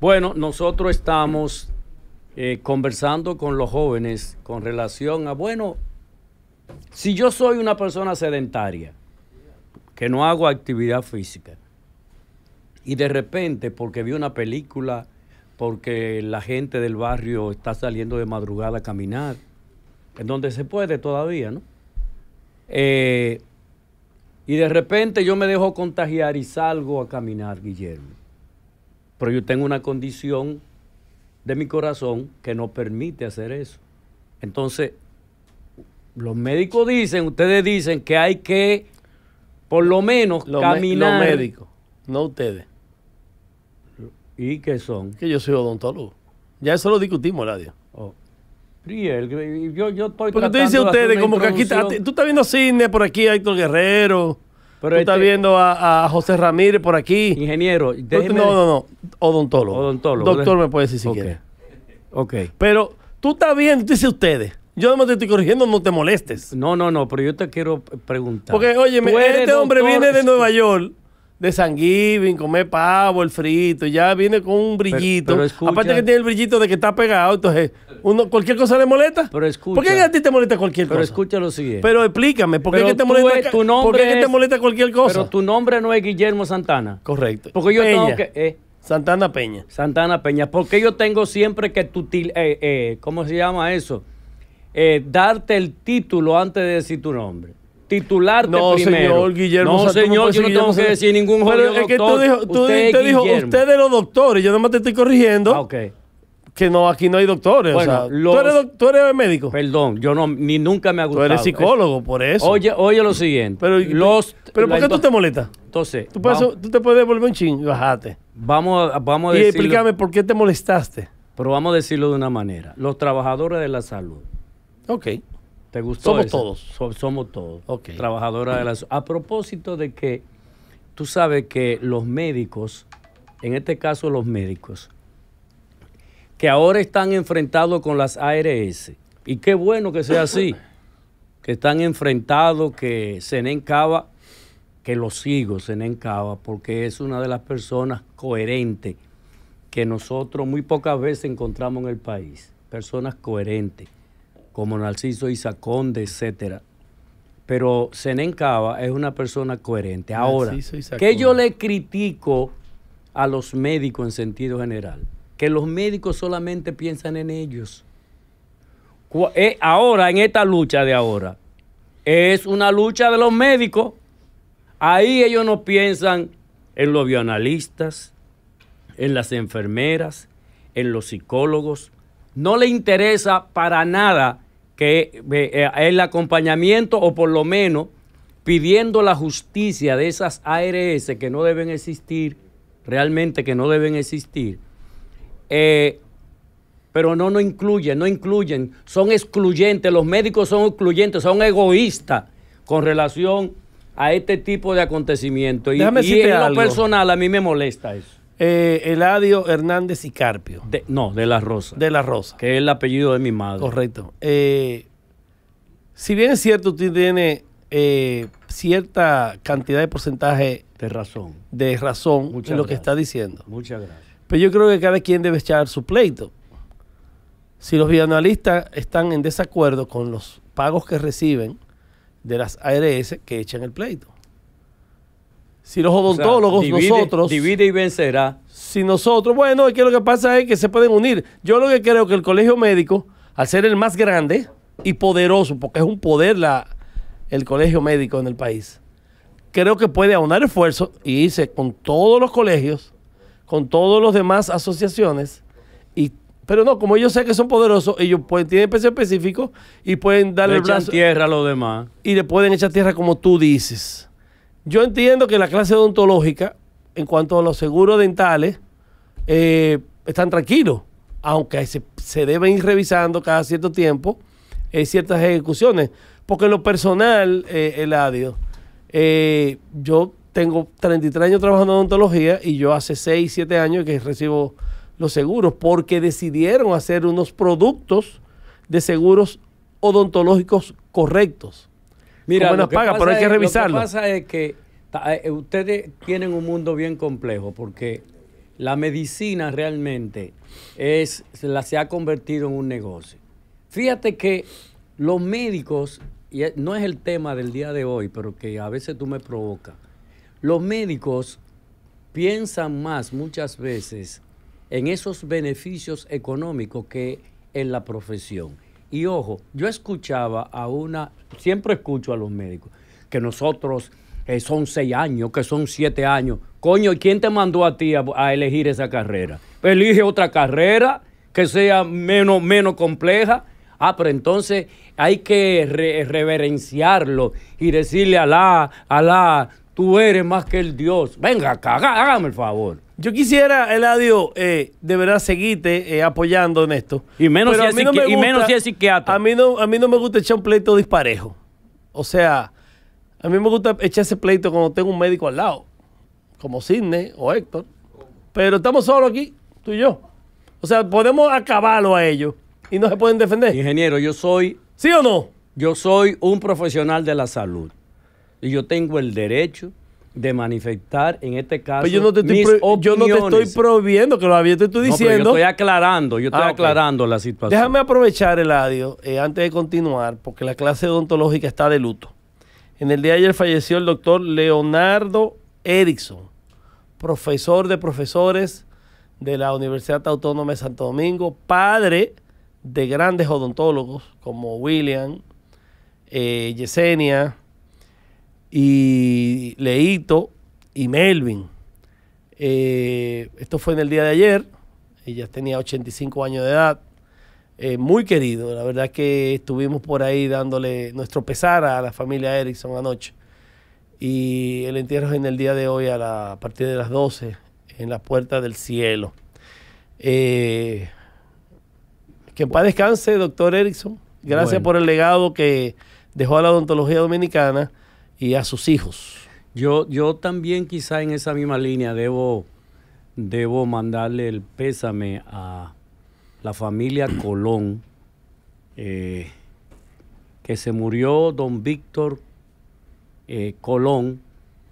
Bueno, nosotros estamos eh, conversando con los jóvenes con relación a, bueno, si yo soy una persona sedentaria, que no hago actividad física, y de repente, porque vi una película, porque la gente del barrio está saliendo de madrugada a caminar, en donde se puede todavía, ¿no? Eh, y de repente yo me dejo contagiar y salgo a caminar, Guillermo. Pero yo tengo una condición de mi corazón que no permite hacer eso. Entonces, los médicos dicen, ustedes dicen que hay que, por lo menos, caminar. los médicos, no ustedes. ¿Y qué son? Que yo soy odontólogo. Ya eso lo discutimos, Radio. Riel, oh. yo, yo estoy Porque tú dices ustedes, como que aquí, tú estás viendo cine, por aquí Héctor Guerrero. Pero tú este estás viendo a, José Ramírez por aquí. Ingeniero. Déjeme... No, no, no. Odontólogo. Odontólogo. Doctor me puede decir si quiere. Ok. Pero tú estás viendo, dice ustedes. Yo no te estoy corrigiendo, no te molestes. No, no, no, pero yo te quiero preguntar. Porque, oye, este hombre viene de Nueva York de Thanksgiving, comer pavo, el frito, ya viene con un brillito. Aparte que tiene el brillito de que está pegado, entonces uno, cualquier cosa le molesta. Pero escucha. ¿Por qué a ti te molesta cualquier cosa? Pero escucha lo siguiente. Pero explícame, ¿por qué, te, molesta, te molesta cualquier cosa? Pero tu nombre no es Guillermo Santana. Correcto. Porque yo tengo que... Eh. Santana Peña. Santana Peña. Porque yo tengo siempre que tu... Eh, eh, ¿Cómo se llama eso? Eh, darte el título antes de decir tu nombre titularte no, Señor Guillermo, no, señor, yo no tengo que decir ningún Pero es que tú, dijo, tú usted, dijo, usted de los doctores, yo nomás te estoy corrigiendo. Ah, ok. Que no, aquí no hay doctores. o sea, ¿tú, eres, ¿tú, eres, médico. Perdón, yo no, ni nunca me ha gustado. Tú eres psicólogo, por eso. Oye, oye lo siguiente. Pero, los, pero ¿por qué tú te molestas? Entonces. Tú, tú te puedes devolver un ching Bájate. Vamos, vamos a decirlo. Y explícame por qué te molestaste. Pero vamos a decirlo de una manera. Los trabajadores de la salud. Ok somos todos. somos todos. trabajadoras Trabajadora de la A propósito de que tú sabes que los médicos, en este caso los médicos, que ahora están enfrentados con las ARS, y qué bueno que sea así, que están enfrentados, que Senen Cava, que lo sigo, Senen Cava, porque es una de las personas coherentes que nosotros muy pocas veces encontramos en el país, personas coherentes como Narciso Isaconde, etcétera. Pero Zenén Cava es una persona coherente. Ahora, que yo le critico a los médicos en sentido general, que los médicos solamente piensan en ellos. Eh, ahora, en esta lucha de ahora, es una lucha de los médicos. Ahí ellos no piensan en los bioanalistas, en las enfermeras, en los psicólogos. No le interesa para nada que eh, el acompañamiento o por lo menos pidiendo la justicia de esas ARS que no deben existir, realmente que no deben existir, eh, pero no, no incluyen, no incluyen, son excluyentes, los médicos son excluyentes, son egoístas con relación a este tipo de acontecimientos. Y, en lo personal a mí me molesta eso eh, Eladio Hernández y Carpio. no, de La Rosa. De La Rosa. Que es el apellido de mi madre. Correcto. Eh, si bien es cierto, usted tiene eh, cierta cantidad de porcentaje de razón, de razón en lo que está diciendo. Muchas gracias. Pero yo creo que cada quien debe echar su pleito. Si los bienalistas están en desacuerdo con los pagos que reciben de las ARS, que echan el pleito si los odontólogos, nosotros. Divide y vencerá. Si nosotros, bueno, aquí lo que pasa es que se pueden unir. Yo lo que creo que el colegio médico, al ser el más grande y poderoso, porque es un poder la, el colegio médico en el país, creo que puede aunar esfuerzos y irse con todos los colegios, con todas las demás asociaciones, y pero no, como ellos sé que son poderosos, ellos pueden, tienen peso específico y pueden darle le el tierra a los demás. Y le pueden echar tierra como tú dices. Yo entiendo que la clase odontológica, en cuanto a los seguros dentales, eh, están tranquilos, aunque se, deben ir revisando cada cierto tiempo eh, ciertas ejecuciones. Porque en lo personal, eh, Eladio, eh, yo tengo 33 años trabajando en odontología y yo hace 6, 7 años que recibo los seguros porque decidieron hacer unos productos de seguros odontológicos correctos. Mira, paga, pero hay que revisarlo. Lo que pasa es que eh, ustedes tienen un mundo bien complejo porque la medicina realmente es, se, la, se ha convertido en un negocio. Fíjate que los médicos, y no es el tema del día de hoy, pero que a veces tú me provocas, los médicos piensan más muchas veces en esos beneficios económicos que en la profesión. Y ojo, yo escuchaba a una, siempre escucho a los médicos, que nosotros eh, son seis años, que son siete años. Coño, ¿quién te mandó a ti a, elegir esa carrera? Pues elige otra carrera que sea menos, menos compleja. Ah, pero entonces hay que reverenciarlo y decirle Alá, Alá, tú eres más que el Dios. Venga acá, hágame el favor. Yo quisiera, Eladio, eh, de verdad seguirte eh, apoyando en esto. Y menos, si es, y psiquiatra. A mí, no, a mí no me gusta echar un pleito disparejo. O sea, a mí me gusta echar ese pleito cuando tengo un médico al lado, como Sidney o Héctor. Pero estamos solos aquí, tú y yo. O sea, podemos acabarlo a ellos y no se pueden defender. Ingeniero, yo soy. ¿Sí o no? Yo soy un profesional de la salud. Y yo tengo el derecho de manifestar, en este caso, pues yo no te estoy prohibiendo que lo había, te estoy diciendo. No, yo estoy aclarando, yo estoy ah, aclarando la situación. Déjame aprovechar, Eladio, eh, antes de continuar, porque la clase odontológica está de luto. En el día de ayer falleció el doctor Leonardo Erickson, profesor de profesores de la Universidad Autónoma de Santo Domingo, padre de grandes odontólogos como William, eh, Yesenia, y Leito y Melvin. Eh, esto fue en el día de ayer, ella tenía 85 años de edad, eh, muy querido, la verdad que estuvimos por ahí dándole nuestro pesar a la familia Erickson anoche. Y el entierro es en el día de hoy a, la, partir de las 12 en la puerta del cielo. Eh, que en paz descanse, doctor Erickson. Gracias por el legado que dejó a la odontología dominicana y a sus hijos. Yo, yo también quizá en esa misma línea debo, debo mandarle el pésame a la familia Colón, eh, que se murió don Víctor eh, Colón,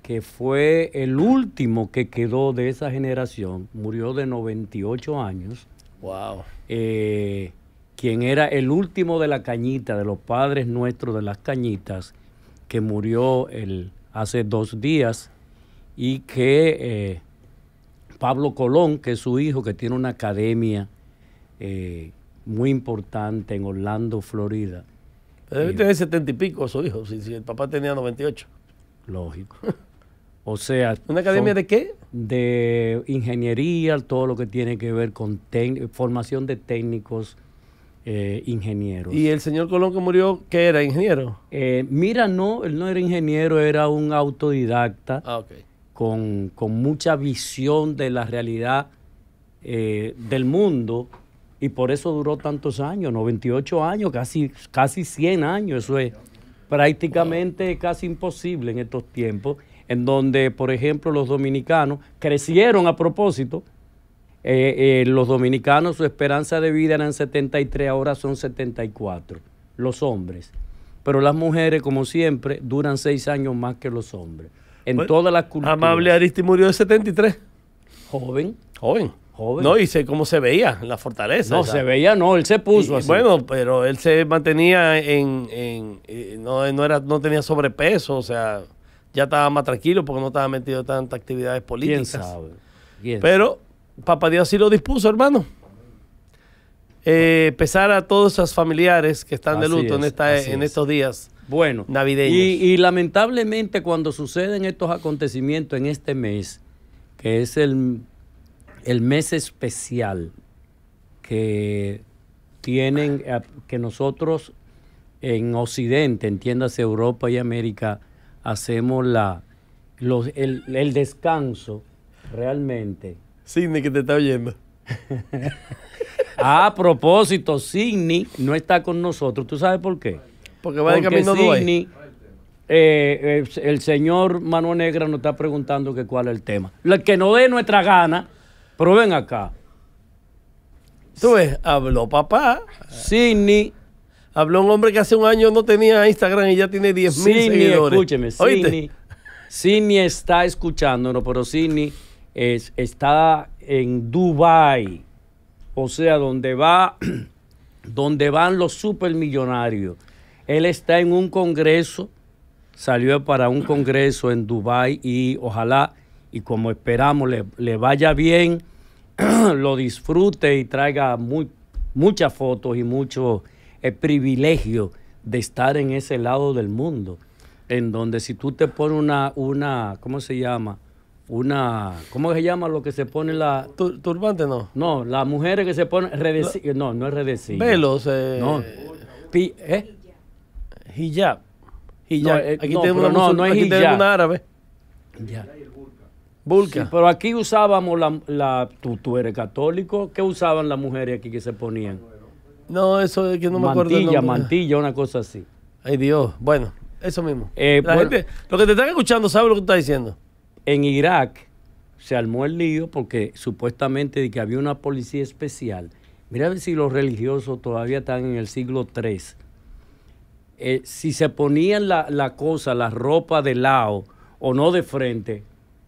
que fue el último que quedó de esa generación, murió de 98 años. Wow. Eh, quien era el último de la cañita, de los padres nuestros de las cañitas, que murió el, hace dos días y que eh, Pablo Colón, que es su hijo, que tiene una academia eh, muy importante en Orlando, Florida. Debe tener setenta y pico su hijo, si, si, el papá tenía 98. Lógico. O sea... ¿Una academia de qué? De ingeniería, todo lo que tiene que ver con formación de técnicos, eh, ingeniero. ¿Y el señor Colón que murió, qué era, ingeniero? Eh, mira, no, él no era ingeniero, era un autodidacta ah, con, mucha visión de la realidad eh, del mundo y por eso duró tantos años, 98 años, casi, casi 100 años, eso es prácticamente casi imposible en estos tiempos, en donde, por ejemplo, los dominicanos crecieron a propósito eh, eh, los dominicanos su esperanza de vida eran 73, ahora son 74, los hombres. Pero las mujeres, como siempre, duran seis años más que los hombres. En pues, todas las culturas. Amable Aristi murió de 73. Joven. Joven. No, y cómo se veía la fortaleza. No, se veía, no, él se puso así. Bueno, pero él se mantenía en. en, eh, no, era, no tenía sobrepeso, o sea, ya estaba más tranquilo porque no estaba metido en tantas actividades políticas. ¿Quién sabe? pero Papá Dios sí lo dispuso, hermano. Eh, pesar a todos esos familiares que están de luto en, esta, en estos días bueno, navideños. Y, lamentablemente cuando suceden estos acontecimientos en este mes, que es el, el mes especial que tienen, eh, que nosotros en Occidente, entiéndase Europa y América, hacemos la, el descanso realmente Sidney que te está oyendo. A propósito, Sidney no está con nosotros. ¿Tú sabes por qué? Porque va de camino Sidney, eh, eh, el señor Mano Negra nos está preguntando cuál es el tema. El que no dé nuestra gana, pero ven acá. Tú ves, habló papá. Sidney. Habló un hombre que hace un año no tenía Instagram y ya tiene 10 mil seguidores. Escúcheme, Sidney, Sidney está escuchándonos, pero Sidney está en Dubai, o sea, donde, va, donde van los supermillonarios. Él está en un congreso, salió para un congreso en Dubai y ojalá, y como esperamos, le, vaya bien, lo disfrute y traiga muy, muchas fotos y mucho el eh, privilegio de estar en ese lado del mundo, en donde si tú te pones una, una ¿cómo se llama? una, ¿cómo se llama lo que se pone la... turbante no. No, las mujeres que se ponen, no, no es redecida Velos. Eh... No. ¿eh? Hijab. Hijab. No, eh, aquí no, tenemos, no, no aquí tenemos una árabe. Ya. pero aquí usábamos la, la tú, eres católico, ¿qué usaban las mujeres aquí que se ponían? No, eso es que no me acuerdo. Mantilla, mantilla, una cosa así. Ay Dios, bueno, eso mismo. Eh, lo que te están escuchando sabe lo que tú estás diciendo. En Irak se armó el lío porque supuestamente de que había una policía especial. Mira ver si los religiosos todavía están en el siglo III. Eh, si se ponían la, cosa, la ropa de lado o no de frente,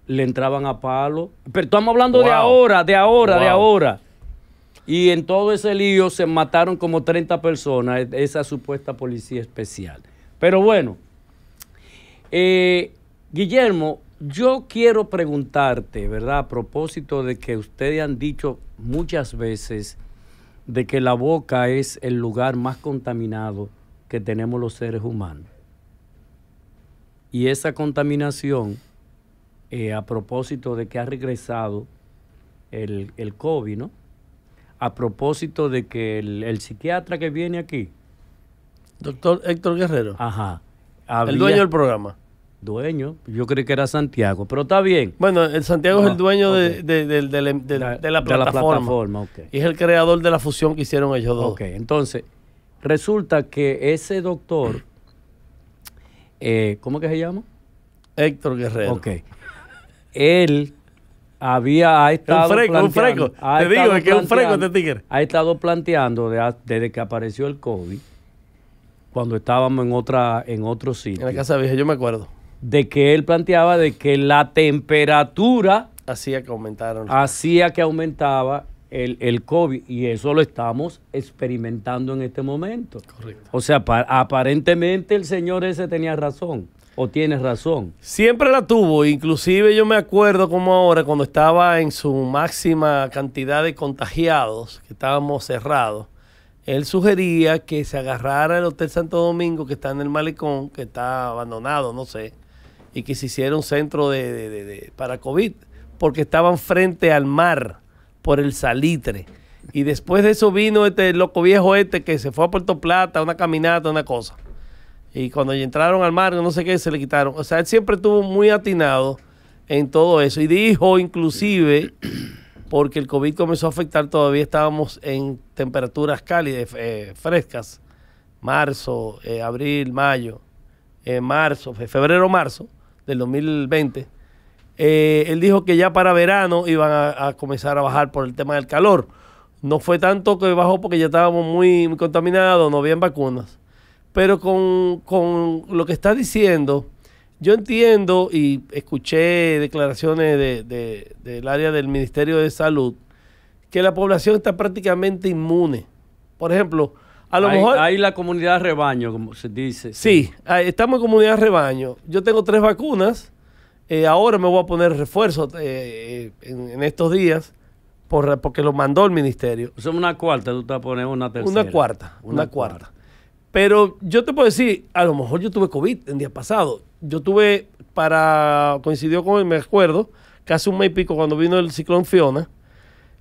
le entraban a palo. Pero estamos hablando de ahora, de ahora, de ahora. Y en todo ese lío se mataron como 30 personas, e, esa supuesta policía especial. Pero bueno, eh, Guillermo, yo quiero preguntarte, ¿verdad? A propósito de que ustedes han dicho muchas veces de que la boca es el lugar más contaminado que tenemos los seres humanos. Y esa contaminación, eh, a propósito de que ha regresado el, el, COVID, ¿no? A propósito de que el, psiquiatra que viene aquí. Doctor Héctor Guerrero. Ajá. el dueño del programa dueño. Yo creí que era Santiago, pero está bien. Bueno, el Santiago es el dueño de, la, plataforma. Y es el creador de la fusión que hicieron ellos dos. entonces, resulta que ese doctor, eh, ¿cómo que se llama? Héctor Guerrero. Ok. Él había estado un freco, un freco. Te digo que es un freco este tigre. Ha estado planteando desde que apareció el COVID, cuando estábamos en otra en otro sitio. En la Casa Vieja, yo me acuerdo de que él planteaba de que la temperatura hacía que aumentara hacía que aumentaba el, el, COVID y eso lo estamos experimentando en este momento. Correcto. O sea, aparentemente el señor ese tenía razón o tiene razón. Siempre la tuvo, inclusive yo me acuerdo como ahora cuando estaba en su máxima cantidad de contagiados, que estábamos cerrados, él sugería que se agarrara el Hotel Santo Domingo que está en el malecón, que está abandonado, no sé, y que se hiciera un centro para COVID, porque estaban frente al mar por el salitre. Y después de eso vino este loco viejo este que se fue a Puerto Plata, una caminata, una cosa. Y cuando entraron al mar, no sé qué, se le quitaron. O sea, él siempre estuvo muy atinado en todo eso. Y dijo inclusive, porque el COVID comenzó a afectar, todavía estábamos en temperaturas cálidas, eh, frescas, marzo, eh, abril, mayo, eh, marzo, febrero, marzo del 2020, eh, él dijo que ya para verano iban a, comenzar a bajar por el tema del calor. No fue tanto que bajó porque ya estábamos muy, contaminados, no habían vacunas. Pero con, con lo que está diciendo, yo entiendo y escuché declaraciones del área del Ministerio de Salud que la población está prácticamente inmune. Por ejemplo, a lo mejor. Hay la comunidad rebaño, como se dice. Sí, estamos en comunidad rebaño. Yo tengo tres vacunas. Eh, ahora me voy a poner refuerzo eh, eh, en, estos días por, porque lo mandó el ministerio. Son una cuarta, tú te vas a poner una tercera. Una cuarta, una, cuarta. Pero yo te puedo decir, a lo mejor yo tuve COVID el día pasado. Yo tuve para, coincidió con, me acuerdo, casi un mes y pico cuando vino el ciclón Fiona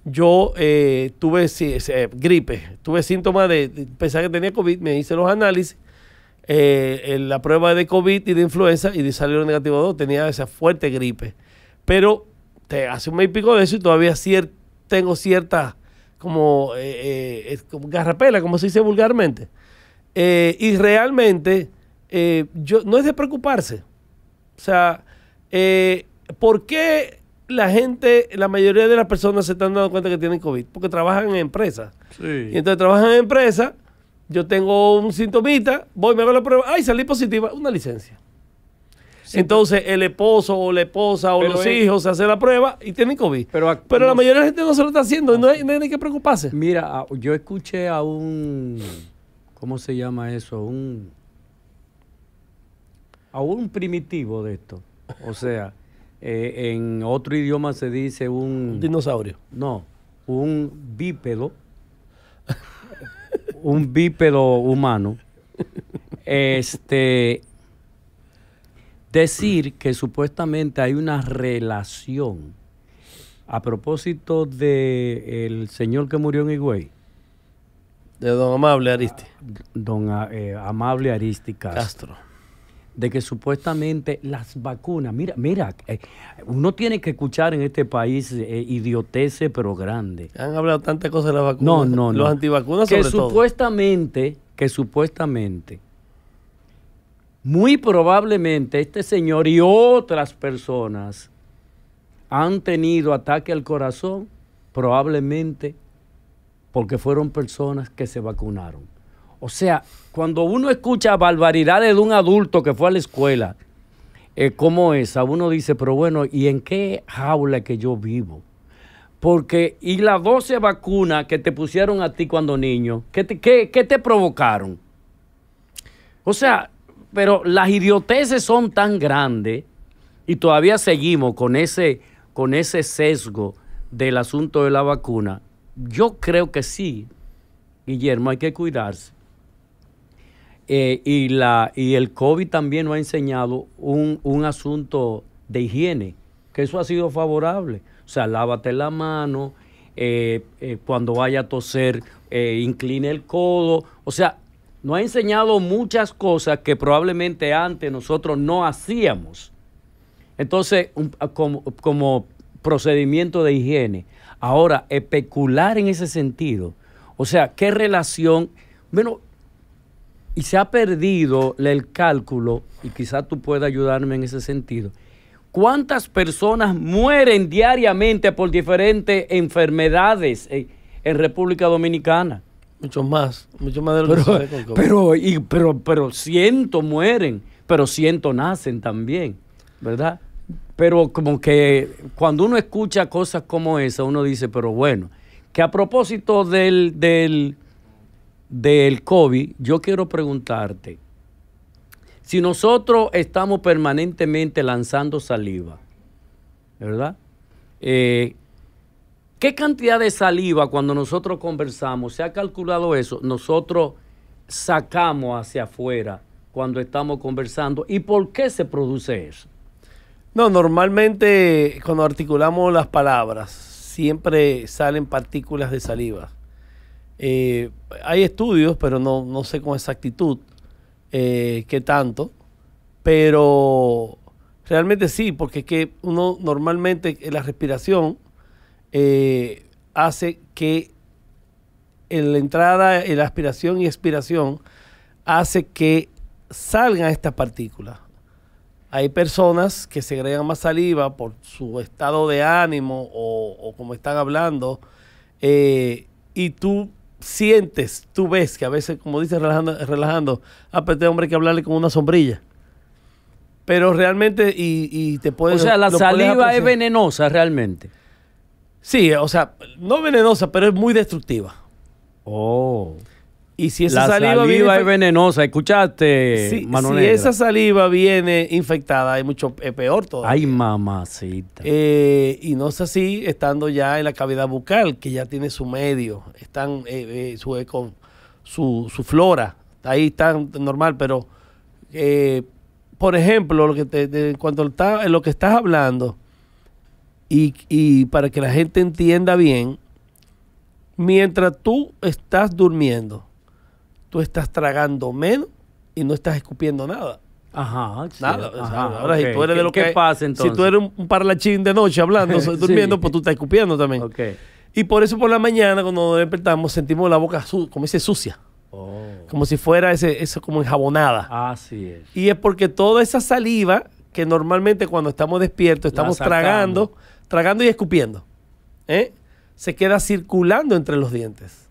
yo eh, tuve eh, gripe, tuve síntomas de, pensaba que tenía COVID, me hice los análisis, eh, la prueba de COVID y de influenza y salió negativo 2, tenía esa fuerte gripe. Pero hace un mes y pico de eso y todavía tengo cierta como, como, garrapela, como se dice vulgarmente. y realmente yo, no es de preocuparse. O sea, ¿por qué la gente, la mayoría de las personas se están dando cuenta que tienen COVID, porque trabajan en empresas. Y entonces trabajan en empresas, yo tengo un sintomita, voy, me hago la prueba, ay, salí positiva, una licencia. entonces el esposo o la esposa o los hijos se hacen la prueba y tienen COVID. Pero, la mayoría de la gente no se lo está haciendo no hay, no que preocuparse. Mira, yo escuché a un, ¿cómo se llama eso? Un, a un primitivo de esto. O sea... Eh, en otro idioma se dice un... dinosaurio. No, un bípedo. un bípedo humano. Este, decir que supuestamente hay una relación a propósito de el señor que murió en Higüey. De don Amable Aristi. Don eh, Amable Aristi Castro de que supuestamente las vacunas, mira, mira, eh, uno tiene que escuchar en este país eh, idioteces, pero grande. Han hablado tantas cosas de las vacunas. No, no, Los todo. que supuestamente, que supuestamente, muy probablemente este señor y otras personas han tenido ataque al corazón, probablemente porque fueron personas que se vacunaron. O sea, cuando uno escucha barbaridades de un adulto que fue a la escuela, eh, como esa, uno dice, pero bueno, ¿y en qué jaula que yo vivo? Porque, ¿y las 12 vacunas que te pusieron a ti cuando niño? ¿Qué te, te provocaron? O sea, pero las idioteces son tan grandes y todavía seguimos con ese, con ese sesgo del asunto de la vacuna. Yo creo que sí, Guillermo, hay que cuidarse. Eh, y, la, y el COVID también nos ha enseñado un, un asunto de higiene, que eso ha sido favorable. O sea, lávate la mano, eh, eh, cuando vaya a toser, incline el codo. O sea, nos ha enseñado muchas cosas que probablemente antes nosotros no hacíamos. Entonces, como, como procedimiento de higiene. Ahora, especular en ese sentido. O sea, ¿qué relación? Bueno, y se ha perdido el cálculo, y quizás tú puedas ayudarme en ese sentido. ¿Cuántas personas mueren diariamente por diferentes enfermedades en, República Dominicana? Muchos más, muchos más de lo pero, que Pero, pero, mueren, pero ciento nacen también, ¿verdad? Pero como que cuando uno escucha cosas como esa, uno dice, pero bueno, que a propósito del del COVID, yo quiero preguntarte, si nosotros estamos permanentemente lanzando saliva, ¿verdad? Eh, ¿Qué cantidad de saliva cuando nosotros conversamos, se ha calculado eso, nosotros sacamos hacia afuera cuando estamos conversando y por qué se produce eso? No, normalmente cuando articulamos las palabras siempre salen partículas de saliva. Eh, hay estudios, pero no, sé con exactitud eh, qué tanto, pero realmente sí, porque es que uno normalmente la respiración eh, hace que en la entrada, en la aspiración y expiración hace que salgan estas partículas. Hay personas que se segregan más saliva por su estado de ánimo o, como están hablando, y tú sientes, tú ves que a veces, como dices, relajando, apetece a un hombre que hablarle con una sombrilla. Pero realmente, y, te puedes... O sea, la saliva es venenosa realmente. Sí, o sea, no venenosa, pero es muy destructiva. Oh. Y si esa la saliva, es venenosa, escuchaste, si, esa saliva viene infectada, es mucho eh, peor todo. Ay, mamacita. Eh, y no es así estando ya en la cavidad bucal, que ya tiene su medio, están eh, su, eco, su, su flora, ahí está normal, pero por ejemplo, lo que te, cuando está, en lo que estás hablando y para que la gente entienda bien, mientras tú estás durmiendo tú estás tragando menos y no estás escupiendo nada. Ajá, Nada, ahora si tú eres de lo que pasa entonces? Si tú eres un parlachín de noche hablando, durmiendo, pues tú estás escupiendo también. Ok. Y por eso por la mañana cuando despertamos sentimos la boca como dice sucia. Oh. Como si fuera ese, eso como enjabonada. Así es. Y es porque toda esa saliva que normalmente cuando estamos despiertos estamos tragando, tragando y escupiendo, ¿eh? se queda circulando entre los dientes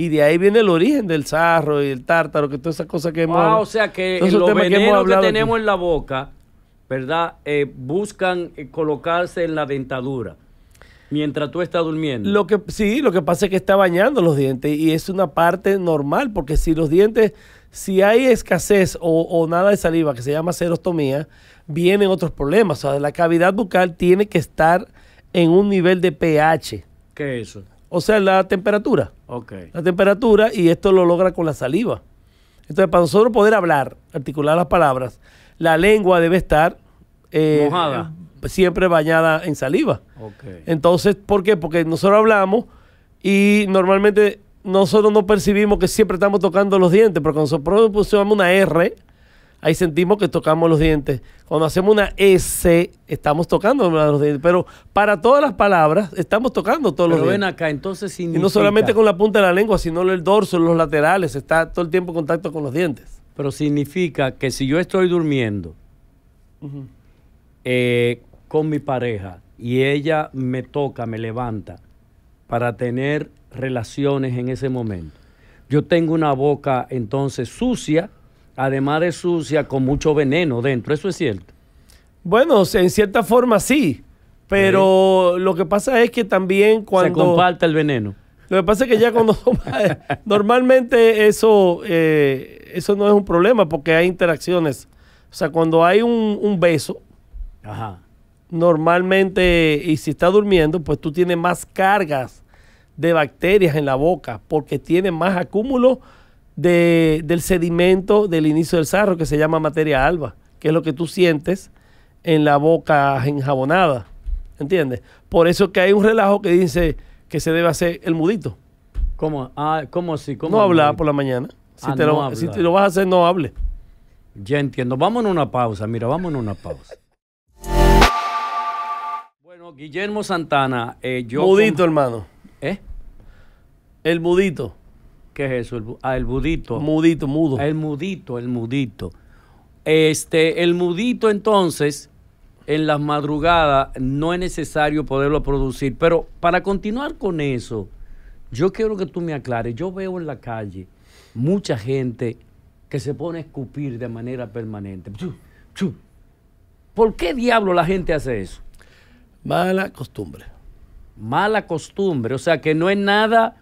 y de ahí viene el origen del sarro y el tártaro, que todas esas cosas que hemos ah, o sea que los que, tenemos en la boca, ¿verdad? Eh, buscan eh, colocarse en la dentadura. Mientras tú estás durmiendo. Lo que sí, lo que pasa es que está bañando los dientes y es una parte normal porque si los dientes, si hay escasez o, o nada de saliva que se llama serostomía, vienen otros problemas. O sea, la cavidad bucal tiene que estar en un nivel de pH. ¿Qué es eso? O sea, la temperatura. La temperatura y esto lo logra con la saliva. Entonces, para nosotros poder hablar, articular las palabras, la lengua debe estar eh, mojada. Siempre bañada en saliva. Entonces, ¿por qué? Porque nosotros hablamos y normalmente nosotros no percibimos que siempre estamos tocando los dientes, pero cuando nosotros pusimos una R, ahí sentimos que tocamos los dientes. Cuando hacemos una S, estamos tocando los dientes. Pero para todas las palabras, estamos tocando todos los dientes. ven acá, entonces Y no solamente con la punta de la lengua, sino el dorso, los laterales, está todo el tiempo en contacto con los dientes. Pero significa que si yo estoy durmiendo eh, con mi pareja y ella me toca, me levanta para tener relaciones en ese momento, yo tengo una boca entonces sucia, además de sucia, con mucho veneno dentro. ¿Eso es cierto? Bueno, en cierta forma sí, pero lo que pasa es que también cuando... Se comparte el veneno. Lo que pasa es que ya cuando... Eh, normalmente eso, eh, eso no es un problema porque hay interacciones. O sea, cuando hay un, beso, normalmente, y si está durmiendo, pues tú tienes más cargas de bacterias en la boca porque tiene más acúmulo de, del sedimento del inicio del sarro, que se llama materia alba, que es lo que tú sientes en la boca enjabonada. ¿Entiendes? Por eso que hay un relajo que dice que se debe hacer el mudito. ¿Cómo? Ah, ¿cómo no habla por la mañana. Si, ah, te lo, vas a hacer, no hable. Ya entiendo. Vamos en una pausa. Mira, vamos en una pausa. bueno, Guillermo Santana, eh, yo... Mudito, hermano. ¿Eh? El mudito. ¿Qué es eso? El, ah, el budito. Mudito, mudo. El mudito, el mudito. Este, el mudito entonces, en las madrugadas, no es necesario poderlo producir. Pero para continuar con eso, yo quiero que tú me aclares. Yo veo en la calle mucha gente que se pone a escupir de manera permanente. ¿Por qué diablo la gente hace eso? Mala costumbre. Mala costumbre, o sea que no es nada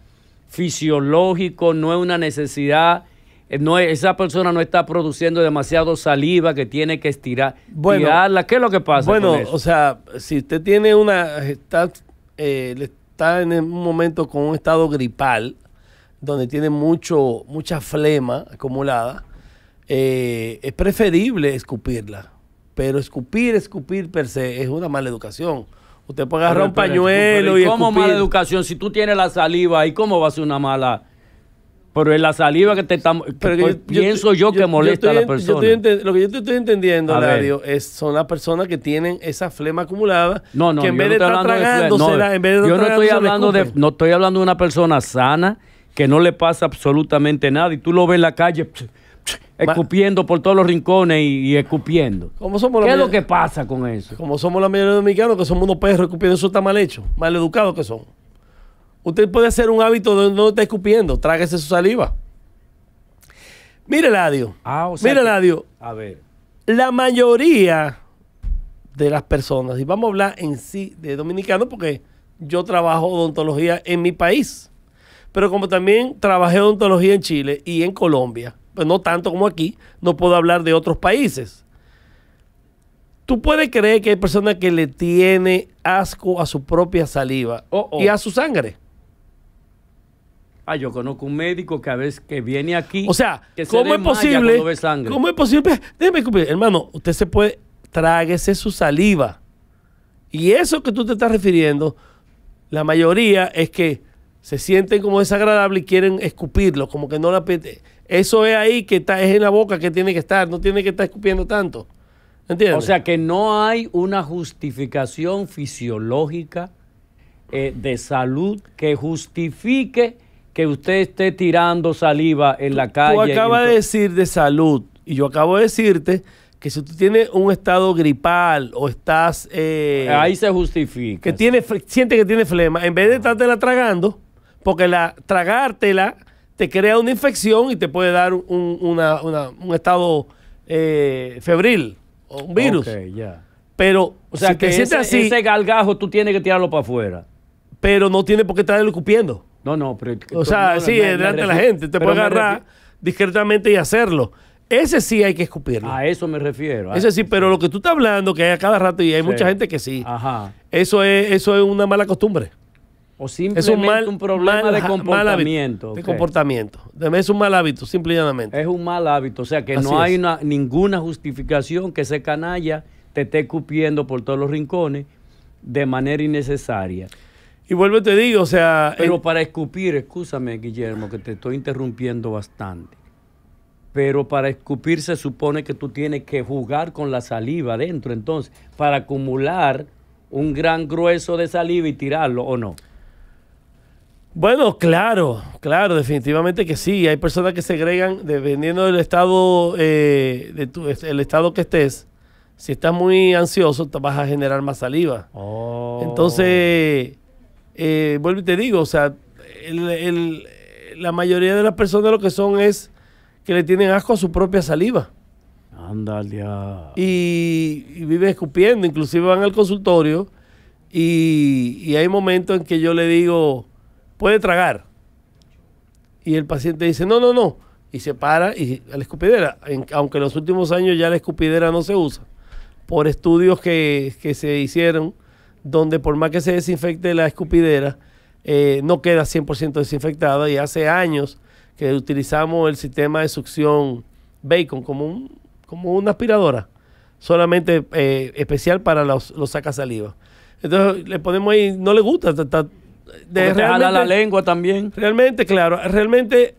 fisiológico, no es una necesidad. Eh, no esa persona no está produciendo demasiado saliva que tiene que estirar. Bueno, ¿Qué es lo que pasa? Bueno, o sea, si usted tiene una. Está, eh, está en un momento con un estado gripal, donde tiene mucho, mucha flema acumulada, eh, es preferible escupirla. Pero escupir, escupir per se es una mala educación. Usted puede agarrar un pañuelo y ¿Cómo mala educación? Si tú tienes la saliva, ¿y cómo va a ser una mala...? Pero es la saliva que te está... Pues, pienso yo, que molesta a la persona. lo que yo te estoy entendiendo, Radio, son las personas que tienen esa flema acumulada no, no, que en vez, de estar tragándosela, en vez de estar Yo no estoy hablando de... No estoy hablando de una persona sana que no le pasa absolutamente nada y tú lo ves en la calle escupiendo por todos los rincones y, escupiendo. ¿Qué es lo que pasa con eso? Como somos la mayoría de dominicanos, que somos unos perros escupiendo, eso está mal hecho, mal educados que son. Usted puede hacer un hábito donde no está escupiendo, tráguese su saliva. Mire, Ladio. Ah, mire, Ladio. A ver. La mayoría de las personas, y vamos a hablar en sí de dominicanos, porque yo trabajo odontología en mi país. Pero como también trabajé odontología en Chile y en Colombia, pues, no tanto como aquí, no puedo hablar de otros países. Tú puedes creer que hay personas que le tiene asco a su propia saliva oh, oh. y a su sangre. Ah, yo conozco un médico que a veces que viene aquí. O sea, que ¿cómo es posible? Ve sangre. ¿Cómo es posible? Déjeme cumplir, hermano, usted se puede tráguese su saliva. Y eso que tú te estás refiriendo, la mayoría es que se sienten como desagradables y quieren escupirlo, como que no la piden... Eso es ahí que está, es en la boca que tiene que estar, no tiene que estar escupiendo tanto. ¿Entiendes? O sea que no hay una justificación fisiológica eh, de salud que justifique que usted esté tirando saliva en la calle. Tú acabas de decir de salud y yo acabo de decirte que si tú tienes un estado gripal o estás... Eh, ahí se justifica. Que tiene, siente que tiene flema, en vez de estártela tragando, porque la tragártela te crea una infección y te puede dar un, estado eh, febril o un virus. Pero, o sea, si que te sientes así, ese tú tienes que tirarlo para afuera. Pero no tiene por qué traerlo escupiendo. No, no, pero. O sea, sí, delante de la gente. Te puede agarrar discretamente y hacerlo. Ese sí hay que escupirlo. A eso me refiero. Ese sí, pero lo que tú estás hablando, que hay a cada rato y hay mucha gente que sí. Ajá. Eso es, eso es una mala costumbre. O simplemente es un, mal, un problema de comportamiento. De comportamiento. Es un mal hábito, simple y llanamente. Es un mal hábito. O sea que no hay ninguna justificación que ese canalla te esté escupiendo por todos los rincones de manera innecesaria. Y vuelvo y te digo, o sea. Pero para escupir, escúchame, Guillermo, que te estoy interrumpiendo bastante. Pero para escupir se supone que tú tienes que jugar con la saliva adentro, entonces, para acumular un gran grueso de saliva y tirarlo, ¿o no? Bueno, claro, claro, definitivamente que sí. Hay personas que segregan dependiendo del estado, eh, de el estado que estés. Si estás muy ansioso, te vas a generar más saliva. Oh. Entonces, eh, vuelvo y te digo, o sea, la mayoría de las personas lo que son es que le tienen asco a su propia saliva. Andalia. Y, y vive escupiendo, inclusive van al consultorio y hay momentos en que yo le digo puede tragar. Y el paciente dice, no, no, no. Y se para y a la escupidera, aunque en los últimos años ya la escupidera no se usa, por estudios que, se hicieron, donde por más que se desinfecte la escupidera, eh, no queda 100% desinfectada y hace años que utilizamos el sistema de succión Bacon como, un, como una aspiradora, solamente eh, especial para los, los saliva. Entonces le ponemos ahí, no le gusta, de la lengua también. Realmente, claro, realmente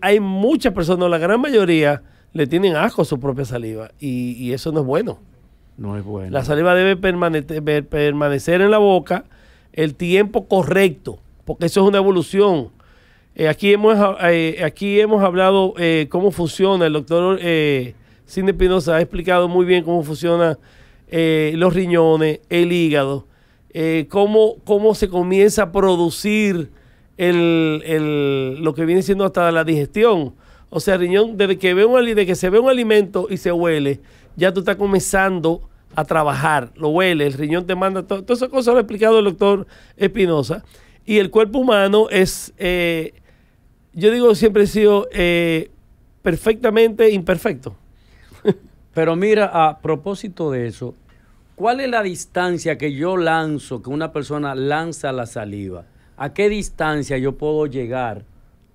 hay muchas personas, la gran mayoría, le tienen asco a su propia saliva y, eso no es bueno. No es bueno. La saliva debe permanecer, permanecer en la boca el tiempo correcto, porque eso es una evolución. Eh, aquí, hemos, eh, aquí hemos hablado eh, cómo funciona, el doctor eh, Cine Pinoza ha explicado muy bien cómo funciona los riñones, el hígado eh, cómo, se comienza a producir lo que viene siendo hasta la digestión. O sea, riñón, desde que, ve un, que se ve un alimento y se huele, ya tú estás comenzando a trabajar, lo huele, el riñón te manda, todo, todas esas cosas lo ha explicado el doctor Espinosa. Y el cuerpo humano es, eh, yo digo, siempre ha sido eh, perfectamente imperfecto. Pero mira, a propósito de eso, ¿Cuál es la distancia que yo lanzo, que una persona lanza la saliva? ¿A qué distancia yo puedo llegar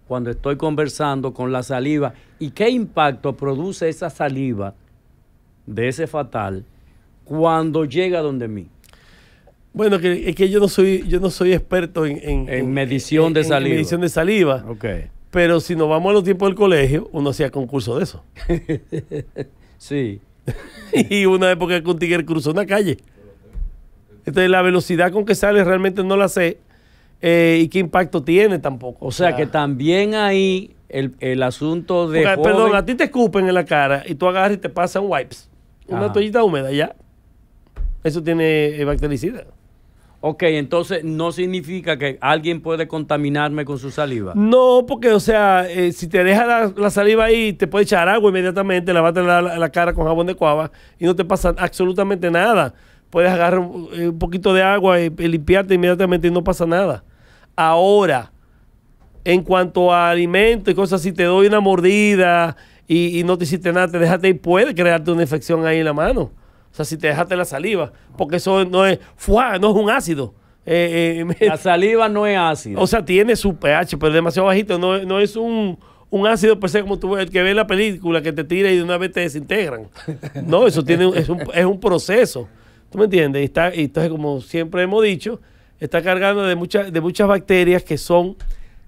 cuando estoy conversando con la saliva? ¿Y qué impacto produce esa saliva de ese fatal cuando llega donde mí? Bueno, es que yo no soy, yo no soy experto en, en, medición de saliva. medición de saliva. Okay. Pero si nos vamos a los tiempos del colegio, uno hacía concurso de eso. sí. y una época porque un tigre cruzó una calle. Entonces la velocidad con que sale realmente no la sé eh, y qué impacto tiene tampoco. O sea, que también ahí el, asunto de... Perdón, a ti te escupen en la cara y tú agarras y te pasan wipes. Una toallita húmeda ya. Eso tiene eh, bactericida. Ok, entonces no significa que alguien puede contaminarme con su saliva. No, porque, o sea, eh, si te deja la, saliva ahí, te puede echar agua inmediatamente, lavarte la, la cara con jabón de cuava y no te pasa absolutamente nada. Puedes agarrar un, eh, poquito de agua y, limpiarte inmediatamente y no pasa nada. Ahora, en cuanto a alimentos y cosas, si te doy una mordida y, y no te hiciste nada, te dejaste y puede crearte una infección ahí en la mano. O sea, si te dejaste la saliva, porque eso no es no es un ácido. Eh, eh, la saliva no es ácido. O sea, tiene su pH, pero es demasiado bajito. No, es un, ácido per se como tú, el que ve la película que te tira y de una vez te desintegran. No, eso tiene es un, proceso. ¿Tú me entiendes? Y, está, entonces, como siempre hemos dicho, está cargando de, muchas de muchas bacterias que son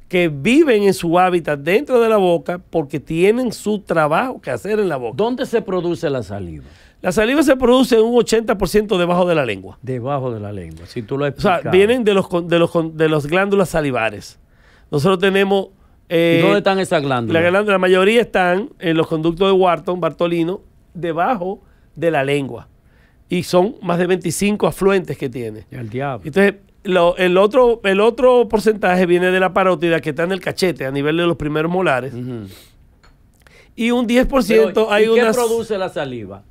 que viven en su hábitat dentro de la boca porque tienen su trabajo que hacer en la boca. ¿Dónde se produce la saliva? La saliva se produce un 80% debajo de la lengua. Debajo de la lengua, si tú lo explicas. O sea, vienen de los, de los, glándulas salivares. Nosotros tenemos... Eh, dónde están esas glándulas? La, glándula, la mayoría están en los conductos de Wharton, Bartolino, debajo de la lengua. Y son más de 25 afluentes que tiene. El diablo. Entonces, el, otro, el otro porcentaje viene de la parótida que está en el cachete, a nivel de los primeros molares. Y un 10% hay ¿y ¿Qué produce la saliva?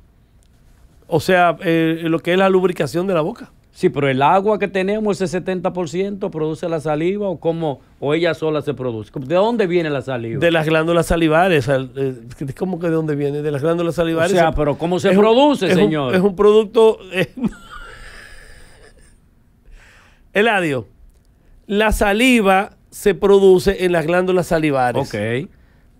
O sea, eh, lo que es la lubricación de la boca. Sí, pero el agua que tenemos, ese 70%, produce la saliva o cómo, o ella sola se produce. ¿De dónde viene la saliva? De las glándulas salivares. Eh, ¿Cómo que de dónde viene? De las glándulas salivares. O sea, pero ¿cómo se produce, señor? es un producto... Eh, Eladio, la saliva se produce en las glándulas salivares. Ok.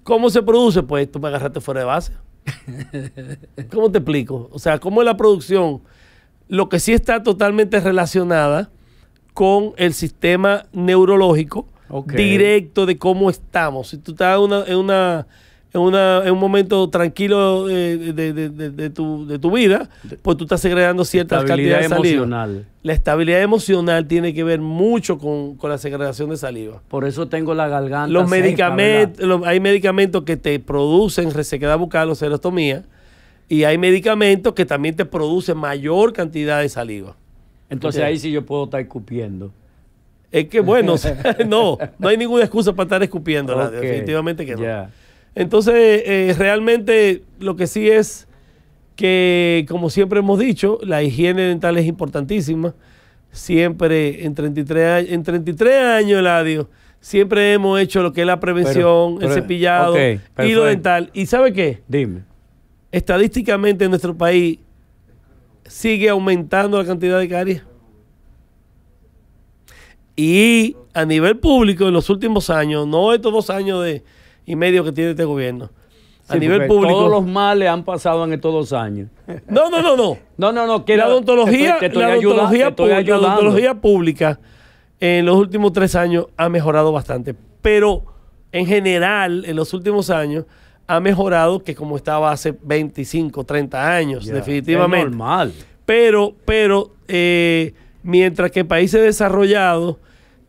¿Cómo se produce? Pues tú me agarraste fuera de base. ¿Cómo te explico? O sea, cómo es la producción, lo que sí está totalmente relacionada con el sistema neurológico directo de cómo estamos. Si tú estás en una en, un momento tranquilo eh, de, tu, vida, pues tú estás segregando cierta cantidades de saliva. Emocional. La estabilidad emocional tiene que ver mucho con, la segregación de saliva. Por eso tengo la garganta. Los medicamentos, hay medicamentos que te producen resequedad bucal o serostomía, y hay medicamentos que también te producen mayor cantidad de saliva. Entonces ahí sí yo puedo estar escupiendo. Es que bueno, no, no hay ninguna excusa para estar escupiendo, definitivamente que no. Entonces, eh, realmente lo que sí es que, como siempre hemos dicho, la higiene dental es importantísima. Siempre en 33 años, en 33 años, Eladio, siempre hemos hecho lo que es la prevención, el cepillado y lo dental. ¿Y sabe qué? Dime. Estadísticamente en nuestro país sigue aumentando la cantidad de caries. Y a nivel público, en los últimos años, no estos dos años de, y medio que tiene este gobierno. a nivel público. Todos los males han pasado en estos dos años. No, no, no, no. no, no, no. la odontología, la, odontología pública, en los últimos tres años ha mejorado bastante. Pero en general, en los últimos años, ha mejorado que como estaba hace 25, 30 años, definitivamente. Es normal. Pero, pero, eh, mientras que países desarrollados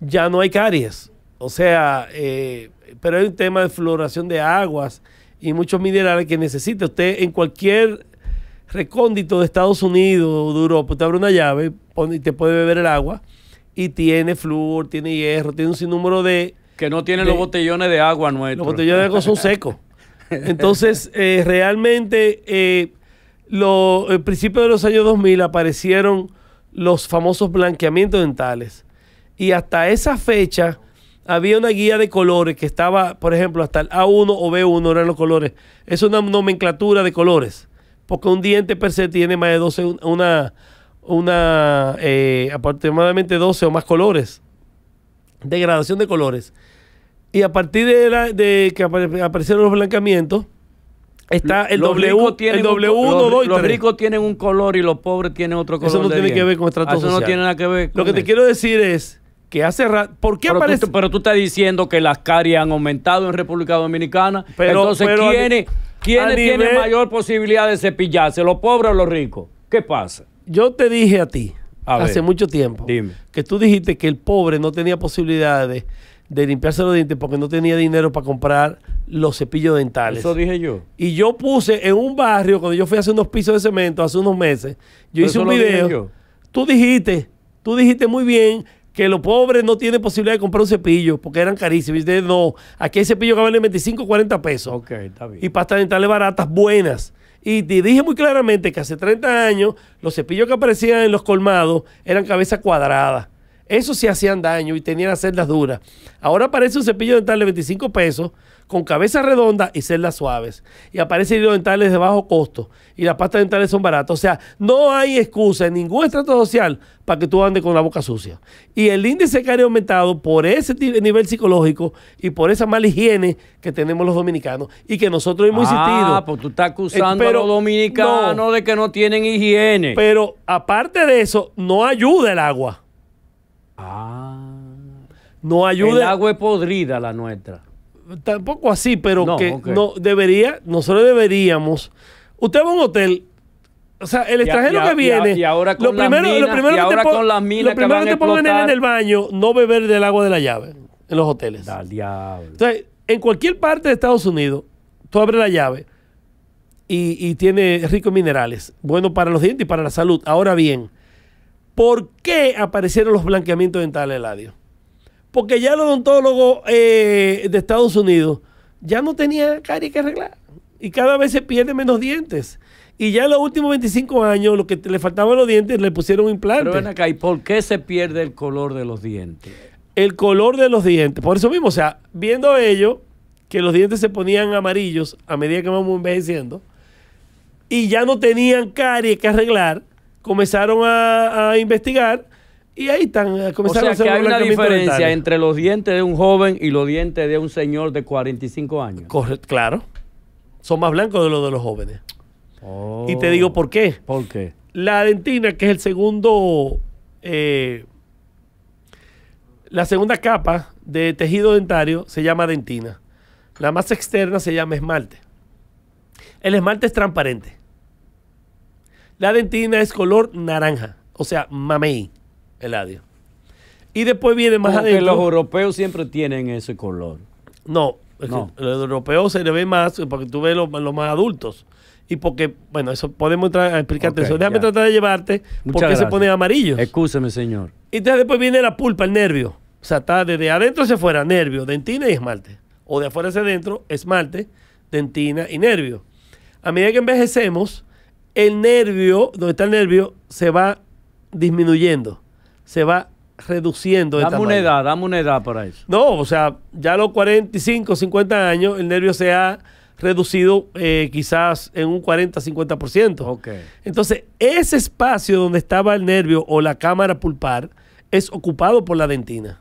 ya no hay caries. O sea, eh, pero hay un tema de floración de aguas y muchos minerales que necesita. Usted en cualquier recóndito de Estados Unidos o de Europa, usted abre una llave y te puede beber el agua y tiene flúor, tiene hierro, tiene un sinnúmero de... Que no tiene los botellones de agua nuestros. Los botellones de agua son secos. Entonces, eh, realmente, eh, lo, principio de los años 2000 aparecieron los famosos blanqueamientos dentales. Y hasta esa fecha, había una guía de colores que estaba, por ejemplo, hasta el A1 o B1 eran los colores. Es una nomenclatura de colores, porque un diente per se tiene más de 12, una, una eh, aproximadamente 12 o más colores, degradación de colores. Y a partir de, de que aparecieron los blancamientos, Está el W, el W1, un, los, ricos tienen un color y los pobres tienen otro color. Eso no tiene que ver con estrato Eso social. no tiene nada que ver con Lo que te quiero decir es que hace rato. ¿Por qué aparece? Tú, pero tú estás diciendo que las caries han aumentado en República Dominicana. Pero, Entonces, ¿quién ¿quiénes, mayor posibilidad de cepillarse? ¿Los pobres o los ricos? ¿Qué pasa? Yo te dije a ti hace mucho tiempo que tú dijiste que el pobre no tenía posibilidades de limpiarse los dientes porque no tenía dinero para comprar los cepillos dentales. Eso dije yo. Y yo puse en un barrio, cuando yo fui a hacer unos pisos de cemento hace unos meses, yo hice un video. Tú dijiste, tú dijiste muy bien que los pobres no tienen posibilidad de comprar un cepillo porque eran carísimos. Y no, aquí hay cepillos que vale 25, 40 pesos. Ok, está bien. Y pastas dentales baratas, buenas. Y te dije muy claramente que hace 30 años los cepillos que aparecían en los colmados eran cabeza cuadrada. Eso sí hacían daño y tenían las duras. Ahora aparece un cepillo dental de 25 pesos con cabeza redonda y celdas suaves. Y aparecen hilos dentales de bajo costo. Y las pastas dentales son baratas. O sea, no hay excusa en ningún estrato social para que tú andes con la boca sucia. Y el índice que ha aumentado por ese nivel psicológico y por esa mala higiene que tenemos los dominicanos y que nosotros hemos ah, insistido. Ah, pues tú estás eh, acusando a los dominicanos de que no tienen higiene. Pero aparte de eso, no ayuda el agua. Ah. No ayuda. El agua es podrida la nuestra tampoco así, pero que no debería, nosotros deberíamos. Usted va a un hotel o sea, el extranjero que viene. lo primero, que te ponen en el baño, no beber del agua de la llave en los hoteles. diablo. en cualquier parte de Estados Unidos, tú abres la llave y, tiene ricos minerales, bueno para los dientes y para la salud. Ahora bien, ¿por qué aparecieron los blanqueamientos dentales, Eladio? Porque ya los odontólogos eh, de Estados Unidos ya no tenía caries que arreglar. Y cada vez se pierden menos dientes. Y ya en los últimos 25 años, lo que le faltaban los dientes, le pusieron implantes. Pero ven acá, ¿y por qué se pierde el color de los dientes? El color de los dientes. Por eso mismo, o sea, viendo ello, que los dientes se ponían amarillos a medida que vamos envejeciendo, y ya no tenían caries que arreglar, comenzaron a investigar y ahí están, eh, comenzaron o a hacer hay una diferencia entre los dientes de un joven y los dientes de un señor de 45 años. claro. Son más blancos de los de los jóvenes. Oh. Y te digo por qué. porque La dentina, que es el segundo. Eh, la segunda capa de tejido dentario se llama dentina. La más externa se llama esmalte. El esmalte es transparente. La dentina es color naranja, o sea, mamey adio Y después viene más Porque los europeos siempre tienen ese color. No, los europeos se le ve más eh, porque tú ves los, más adultos. Y porque, bueno, eso podemos entrar a explicarte eso. Déjame tratar de llevarte porque se pone amarillo. Excúseme, señor. Y después viene la pulpa, el nervio. O sea, está desde adentro hacia afuera, nervio, dentina y esmalte. O de afuera hacia adentro, esmalte, dentina y nervio. A medida que envejecemos, el nervio, donde está el nervio, se va disminuyendo se va reduciendo. dame una edad, dame una edad para eso. No, o sea, ya a los 45, 50 años, el nervio se ha reducido eh, quizás en un 40-50%. Okay. Entonces, ese espacio donde estaba el nervio o la cámara pulpar es ocupado por la dentina.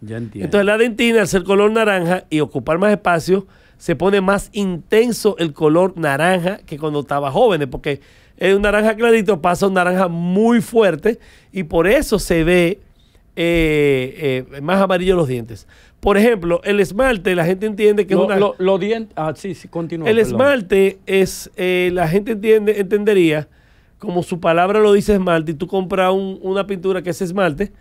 Ya entiendo. Entonces, la dentina, al ser color naranja y ocupar más espacio, se pone más intenso el color naranja que cuando estaba joven, porque es un naranja clarito pasa un naranja muy fuerte y por eso se ve eh, eh, más amarillo los dientes. Por ejemplo, el esmalte, la gente entiende que lo, es Los dientes... Ah, sí, sí, continúa. El esmalte es... Eh, la gente entiende, entendería, como su palabra lo dice esmalte, y tú compras una pintura que es esmalte,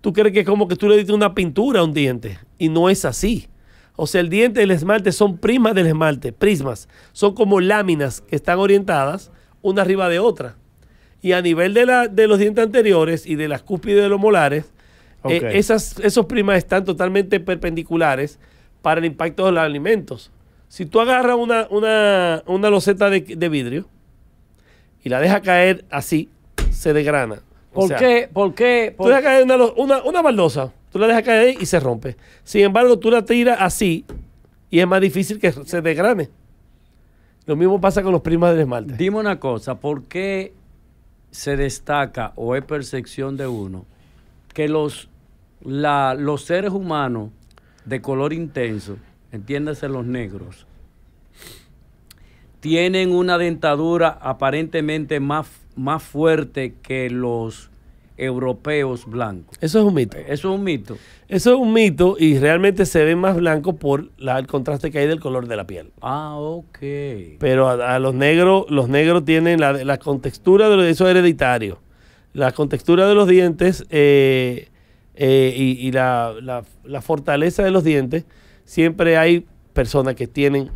tú crees que es como que tú le diste una pintura a un diente. Y no es así. O sea, el diente y el esmalte son primas del esmalte, prismas. Son como láminas que están orientadas una arriba de otra. Y a nivel de, la, de los dientes anteriores y de las cúspides de los molares, eh, esas, esos primas están totalmente perpendiculares para el impacto de los alimentos. Si tú agarras una, una, loseta de, vidrio y la dejas caer así, se desgrana. ¿Por, qué, ¿Por qué? Tú dejas caer una, baldosa, tú la dejas caer y se rompe. Sin embargo, tú la tiras así y es más difícil que se desgrane. Lo mismo pasa con los primas del esmalte. Dime una cosa, ¿por qué se destaca o es percepción de uno que los, los seres humanos de color intenso, entiéndase los negros, tienen una dentadura aparentemente más, más fuerte que los europeos blancos. Eso es un mito. Eh, eso es un mito. Eso es un mito y realmente se ven más blancos por el contraste que hay del color de la piel. Ah, ok. Pero a, los negros, los negros tienen la, contextura de eso hereditario. La contextura de los dientes eh, eh, y, la, fortaleza de los dientes. Siempre hay personas que tienen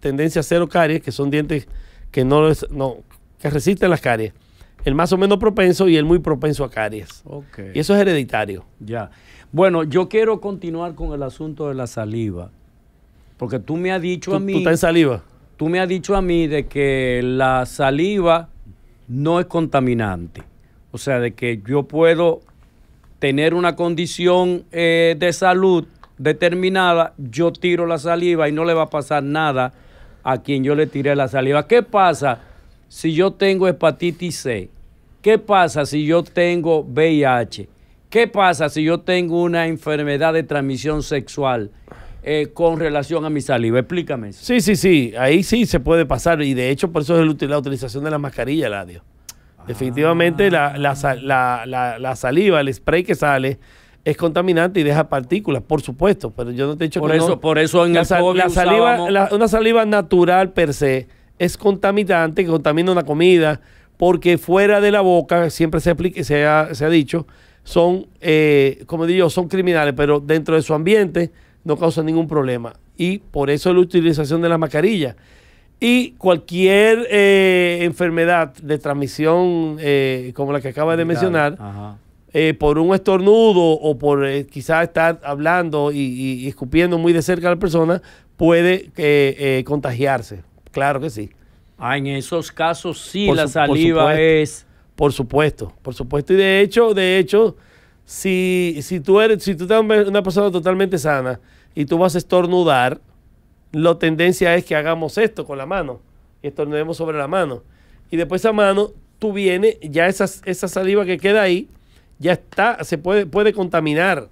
tendencia a cero caries, que son dientes que no, no que resisten las caries el más o menos propenso y el muy propenso a caries. Okay. Y eso es hereditario. Ya. Bueno, yo quiero continuar con el asunto de la saliva. Porque tú me has dicho a mí. ¿Tú estás en saliva? Tú me has dicho a mí de que la saliva no es contaminante. O sea, de que yo puedo tener una condición eh, de salud determinada, yo tiro la saliva y no le va a pasar nada a quien yo le tiré la saliva. ¿Qué pasa si yo tengo hepatitis C ¿Qué pasa si yo tengo VIH? ¿Qué pasa si yo tengo una enfermedad de transmisión sexual eh, con relación a mi saliva? Explícame eso. Sí, sí, sí. Ahí sí se puede pasar. Y de hecho, por eso es la utilización de la mascarilla, Ladio. Definitivamente ah. la, saliva, el spray que sale es contaminante y deja partículas, por supuesto, pero yo no te he dicho por que eso, no. Por eso en la, el COVID saliva, una saliva natural per se es contaminante que contamina una comida, porque fuera de la boca, siempre se, se, ha, se, ha, dicho, son, eh, como digo, son criminales, pero dentro de su ambiente no causan ningún problema. Y por eso la utilización de las mascarillas. Y cualquier eh, enfermedad de transmisión eh, como la que acaba de mencionar, eh, por un estornudo o por quizás estar hablando y, escupiendo muy de cerca a la persona, puede contagiarse. Claro que sí. Ah, en esos casos sí la saliva es. Por supuesto, por supuesto. Y de hecho, de hecho, si, tú eres, si tú eres una persona totalmente sana y tú vas a estornudar, la tendencia es que hagamos esto con la mano y estornudemos sobre la mano. Y después esa mano, tú vienes, ya esas, esa saliva que queda ahí, ya está, se puede, puede contaminar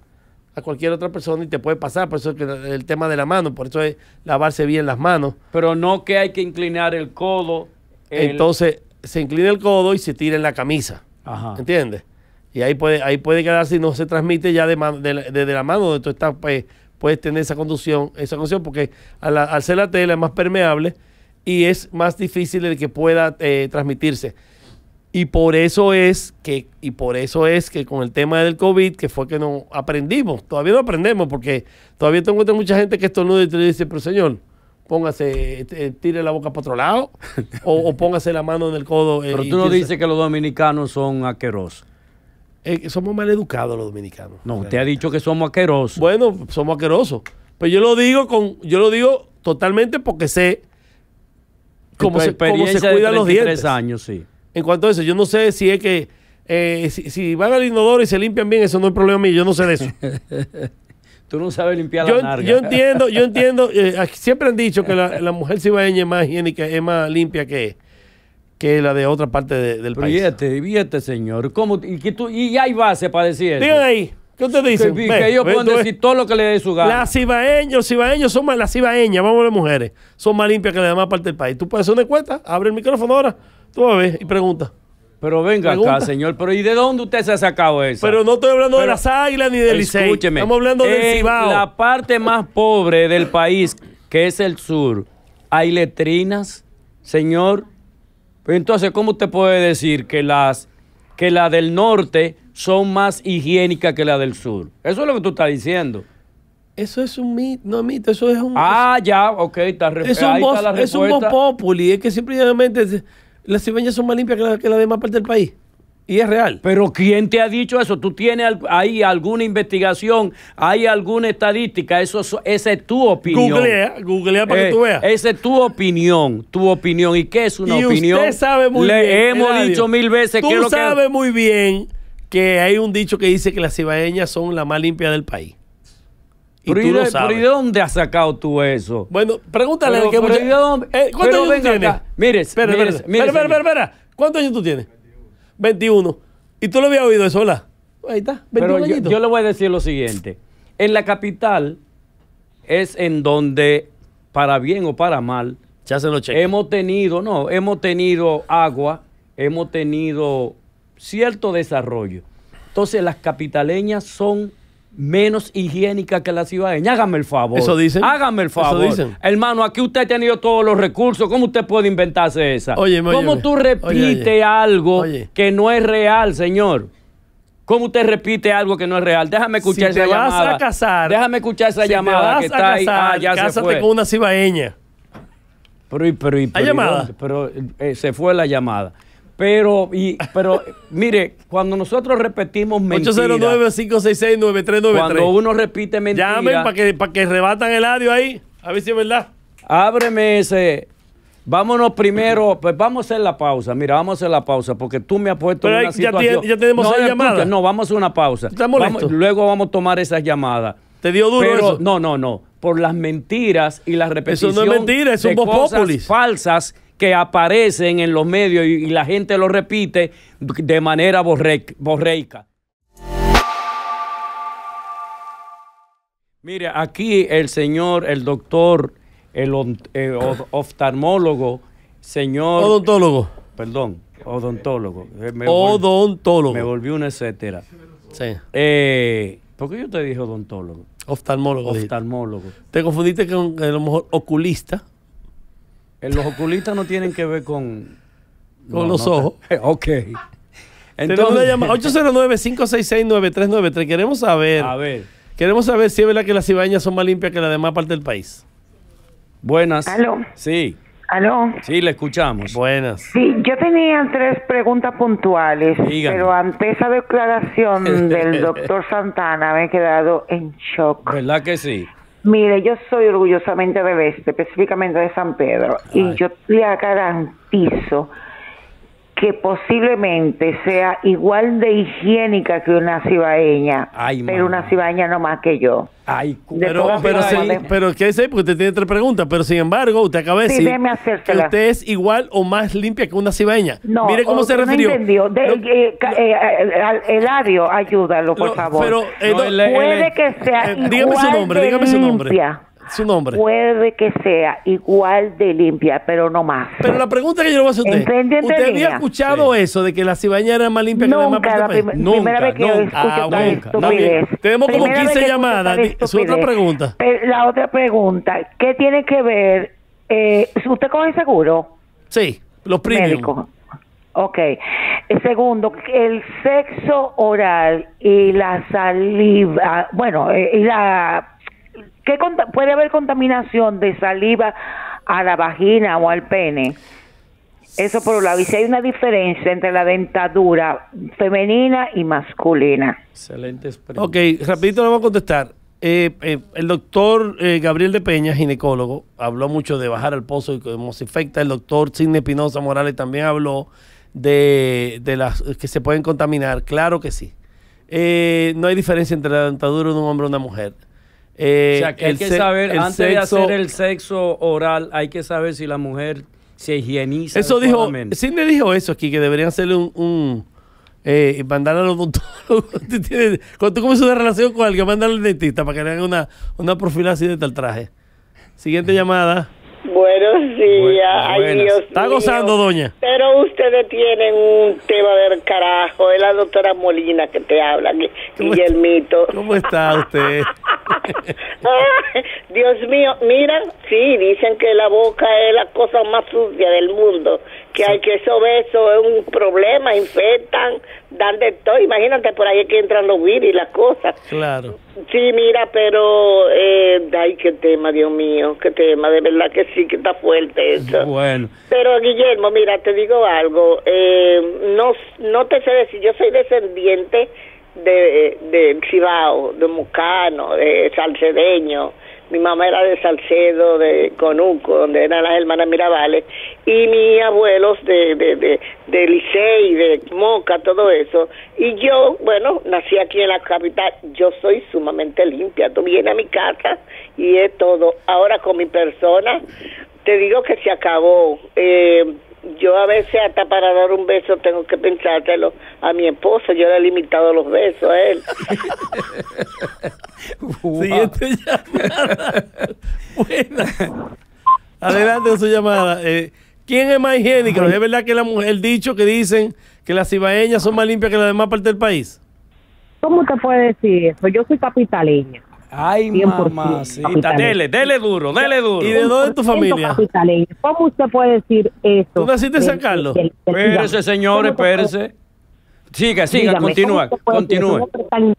a cualquier otra persona y te puede pasar. Por eso que el tema de la mano, por eso es lavarse bien las manos. Pero no que hay que inclinar el codo. Entonces se inclina el codo y se tira en la camisa. Ajá. ¿Entiendes? Y ahí puede, ahí puede quedar si no se transmite ya de, de, la mano donde tú estás, pues, puedes tener esa conducción, esa conducción, porque al, al ser la tela es más permeable y es más difícil el que pueda eh, transmitirse. Y por eso es que, y por eso es que con el tema del COVID, que fue que no aprendimos, todavía no aprendemos, porque todavía tengo mucha gente que esto y te dice, pero señor, póngase, este, eh, tire la boca para otro lado, o, póngase la mano en el codo. Eh, pero tú no dices que los dominicanos son aquerosos. Eh, somos mal educados los dominicanos. No, usted ha dicho que somos aquerosos. Bueno, somos aquerosos. Pero yo lo digo con, yo lo digo totalmente porque sé cómo, se, cuidan los dientes. años, sí. En cuanto a eso, yo no sé si es que eh, si, van al inodoro y se limpian bien, eso no es problema mío, yo no sé de eso. Tú no sabes limpiar yo, la narga. Yo entiendo, yo entiendo, eh, siempre han dicho que la, mujer cibaeña es más higiénica, es más limpia que, que la de otra parte del país. divierte divierte, señor. ¿Cómo, y, que tú, y hay base para decir eso. Digan ahí. ¿Qué usted dice? Que, ellos pueden decir todo lo que le dé su gana. Las cibaeñas, cibaeños son más, las cibaeñas, vamos a ver mujeres, son más limpias que la demás parte del país. Tú puedes hacer una cuenta, abre el micrófono ahora. Tú a ver y pregunta. Pero venga acá, señor. Pero ¿y de dónde usted se ha sacado eso? Pero no estoy hablando de las águilas ni del Licey. Escúcheme. Estamos hablando del en La parte más pobre del país, que es el sur, hay letrinas, señor. Pues entonces, ¿cómo usted puede decir que las que la del norte son más higiénicas que la del sur? Eso es lo que tú estás diciendo. Eso es un mito, no es mito, eso es un... Ah, ya, ok, está es un ahí es un populi, es que simplemente las cibaeñas son más limpias que la, demás parte del país. Y es real. Pero ¿quién te ha dicho eso? ¿Tú tienes ahí alguna investigación? ¿Hay alguna estadística? Eso, esa es tu opinión. Googlea, googlea para que tú eh, veas. Esa es tu opinión, tu opinión. ¿Y qué es una y opinión? Usted sabe muy Le hemos dicho mil veces tú que que... sabe muy bien que hay un dicho que dice que las cibaeñas son la más limpia del país pero y de, dónde has sacado tú eso? Bueno, pregúntale que eh, ¿Cuántos años tú tienes? Mire, espera, espera, espera, ¿Cuántos años tú tienes? 21. ¿Y tú lo habías oído eso, hola? Ahí está, 21 pero yo, le voy a decir lo siguiente. En la capital es en donde, para bien o para mal, hemos tenido, no, hemos tenido agua, hemos tenido cierto desarrollo. Entonces las capitaleñas son menos higiénica que la cibaeña, Hágame el favor. Eso dicen. Hágame el favor. Eso dicen. Hermano, aquí usted ha tenido todos los recursos. ¿Cómo usted puede inventarse esa? Oye, ¿Cómo tú repites algo que no es real, señor? ¿Cómo usted repite algo que no es real? Déjame escuchar esa llamada. a casar. Déjame escuchar esa llamada que está ahí. Ah, cásate con una cibaeña. Pero, pero, pero, ¿Hay llamada? Pero eh, se fue la llamada. Pero, y, pero mire, cuando nosotros repetimos mentiras. 809-566-9393. Cuando uno repite mentiras. Llamen para que, para que rebatan el audio ahí. A ver si es verdad. Ábreme ese. Vámonos primero, pues vamos a hacer la pausa. Mira, vamos a hacer la pausa porque tú me has puesto en una ya situación. ya tenemos no, llamadas. No, vamos a hacer una pausa. Vamos, luego vamos a tomar esas llamadas. ¿Te dio duro No, no, no. Por las mentiras y las repeticiones. Eso no es mentira, es falsas que aparecen en los medios y, la gente lo repite de manera borreica. Mire, aquí el señor, el doctor, el, eh, oftalmólogo, señor... Odontólogo. Perdón, odontólogo. Eh, me odontólogo. me volvió una etcétera. Sí. Eh, ¿Por qué yo te dije odontólogo? Oftalmólogo. Oftalmólogo. Te confundiste con a lo mejor oculista eh, los oculistas no tienen que ver con... Con los ojos. Ok. Entonces, 809-566-9393. Queremos saber. A ver. Queremos saber si es verdad que las cibañas son más limpias que la demás parte del país. Buenas. Aló. Sí. Aló. Sí, le escuchamos. Buenas. Sí, yo tenía tres preguntas puntuales, pero ante esa declaración del doctor Santana me he quedado en shock. ¿Verdad que sí? Mire, yo soy orgullosamente de este, específicamente de San Pedro, y yo te garantizo que posiblemente sea igual de higiénica que una cibaeña, pero una cibaeña no más que yo. pero, pero, sí, pero, ¿qué dice? Porque usted tiene tres preguntas, pero sin embargo, usted acaba de decir que usted es igual o más limpia que una cibaeña. No, Mire cómo se refirió. No entendió. De, eh, eh, ayúdalo, por favor. Eh, puede que sea dígame igual su nombre, de dígame su nombre su nombre. Puede que sea igual de limpia, pero no más. Pero la pregunta que yo le voy a hacer a usted. ¿Usted había escuchado eso de que la cibaña era más limpia que la demás? La nunca, ah, primera vez que nunca. ah, nunca. Tenemos como quince 15 llamadas. Su otra pregunta. la otra pregunta, ¿qué tiene que ver? Eh, ¿Usted coge seguro? Sí, los primeros Ok. Segundo, el sexo oral y la saliva, bueno, eh, y la ¿Qué puede haber contaminación de saliva a la vagina o al pene? Eso por la lado. hay una diferencia entre la dentadura femenina y masculina. Excelente. Ok, rapidito lo vamos a contestar. Eh, eh, el doctor eh, Gabriel de Peña, ginecólogo, habló mucho de bajar al pozo y cómo se infecta, El doctor Sidney Pinoza Morales también habló de, de las que se pueden contaminar. Claro que sí. no hay diferencia entre la dentadura de un hombre y una mujer. Eh, o sea, que hay que saber, antes de hacer el sexo oral, hay que saber si la mujer se higieniza. Eso dijo, Cindy dijo eso aquí, que deberían hacerle un, un eh, mandar doctores Cuando tú comienzas una relación con alguien, mandarle al dentista para que le hagan una, una profilaxis de tal traje. Siguiente llamada. Bueno. Ay, Dios Está gozando, doña. Pero ustedes tienen un tema del carajo. Es la doctora Molina que te habla, y el mito. ¿Cómo está usted? Dios mío, mira, sí, dicen que la boca es la cosa más sucia del mundo que hay que eso eso es un problema, infectan, dan de todo, imagínate por ahí que entran los virus y las cosas. Claro. Sí, mira, pero eh, ay, qué tema, Dios mío, qué tema, de verdad que sí que está fuerte eso. Bueno. Pero Guillermo, mira, te digo algo, eh, no no te sé decir, yo soy descendiente de de Cibao, de Mucano, de Salcedeño mi mamá era de Salcedo, de Conuco, donde eran las hermanas Mirabales, y mis abuelos de, de, de, de Licey, de Moca, todo eso. Y yo, bueno, nací aquí en la capital, yo soy sumamente limpia, tú vienes a mi casa y es todo. Ahora con mi persona, te digo que se acabó. Eh, yo a veces hasta para dar un beso tengo que pensártelo a mi esposo, yo le he limitado los besos a él. Siguiente llamada. Buena. Adelante su llamada. Eh, ¿Quién es más higiénico? ¿Es verdad que la mujer, dicho que dicen que las cibaeñas son más limpias que la demás parte del país? ¿Cómo te puede decir eso? Yo soy capitaleña. Ay, por mamacita, dele, dele duro, dele duro. ¿Y de dónde es tu familia? ¿Cómo usted puede decir eso? ¿Tú naciste sacarlo? San Carlos? Espérese, señores, espérese. Siga, siga, continúa, continúa, continúe. tan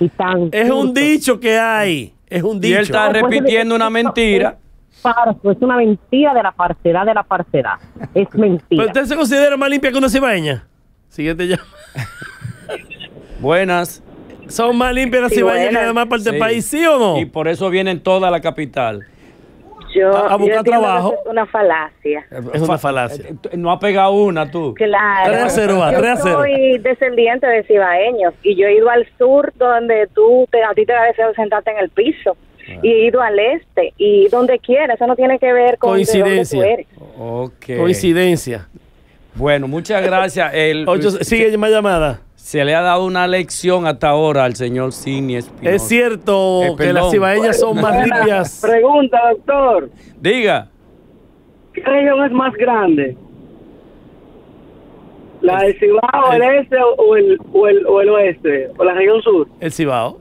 y tan es un dicho que hay, es un dicho. Y él está repitiendo una mentira. es una mentira de la parcera de la parcera. Es mentira. usted se considera más limpia que una cibaeña? Siguiente ya. Buenas son más limpias las cibañas que la demás parte del país, ¿sí o no? Y por eso vienen toda la capital. Yo, a, buscar trabajo. Es una falacia. Es una falacia. Eh, no ha pegado una tú. Claro. Yo soy descendiente de cibaeños y yo he ido al sur donde tú, te, a ti te a deseo sentarte en el piso. Ah. Y he ido al este y donde quiera, eso no tiene que ver con coincidencia. Coincidencia. Bueno, muchas gracias. El, sigue más llamada se le ha dado una lección hasta ahora al señor Sidney Espinosa. Es cierto eh, que las cibaeñas son más limpias. Pregunta, doctor. Diga. ¿Qué región es más grande? ¿La del Cibao, el, este o el, o el, oeste? ¿O la región sur? El Cibao.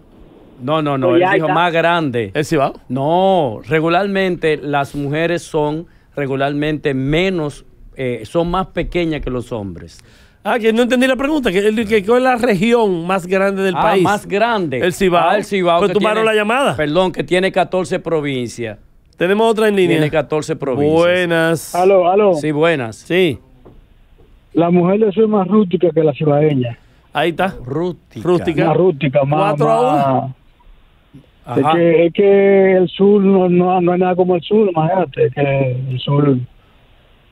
No, no, no, él dijo más grande. ¿El Cibao? No, regularmente las mujeres son regularmente menos, eh, son más pequeñas que los hombres. Ah, que no entendí la pregunta. Que, que, ¿Cuál es la región más grande del ah, país? más grande. El Cibao. Ah, el Cibao. Pues tomaron la llamada. Perdón, que tiene 14 provincias. Tenemos otra en línea. Tiene 14 provincias. Buenas. Aló, aló. Sí, buenas. Sí. La mujer de más rústica que la cibaeña. Ahí está. Rústica. Rústica. Más rústica, Cuatro a uno. Es que, el sur no, no, es nada como el sur, imagínate, que el sur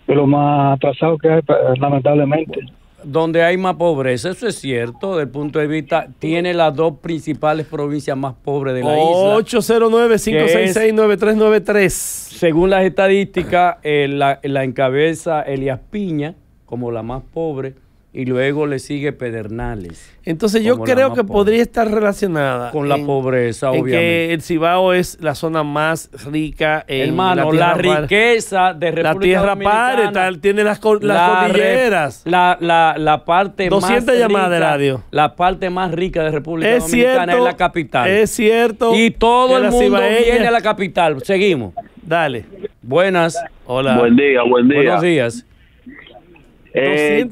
es lo más atrasado que hay, pues, lamentablemente donde hay más pobreza, eso es cierto, del punto de vista, tiene las dos principales provincias más pobres de la isla. 809-566-9393. Según las estadísticas, eh, la, la encabeza Elias Piña como la más pobre y luego le sigue Pedernales. Entonces yo creo que podría estar relacionada con la pobreza, obviamente. el Cibao es la zona más rica en Hermano, la, riqueza de República La tierra tiene las, las la cordilleras. la, parte más rica, de radio. La parte más rica de República es Dominicana es la capital. Es cierto. Y todo el mundo viene a la capital. Seguimos. Dale. Buenas. Hola. Buen día, buen día. Buenos días. Eh,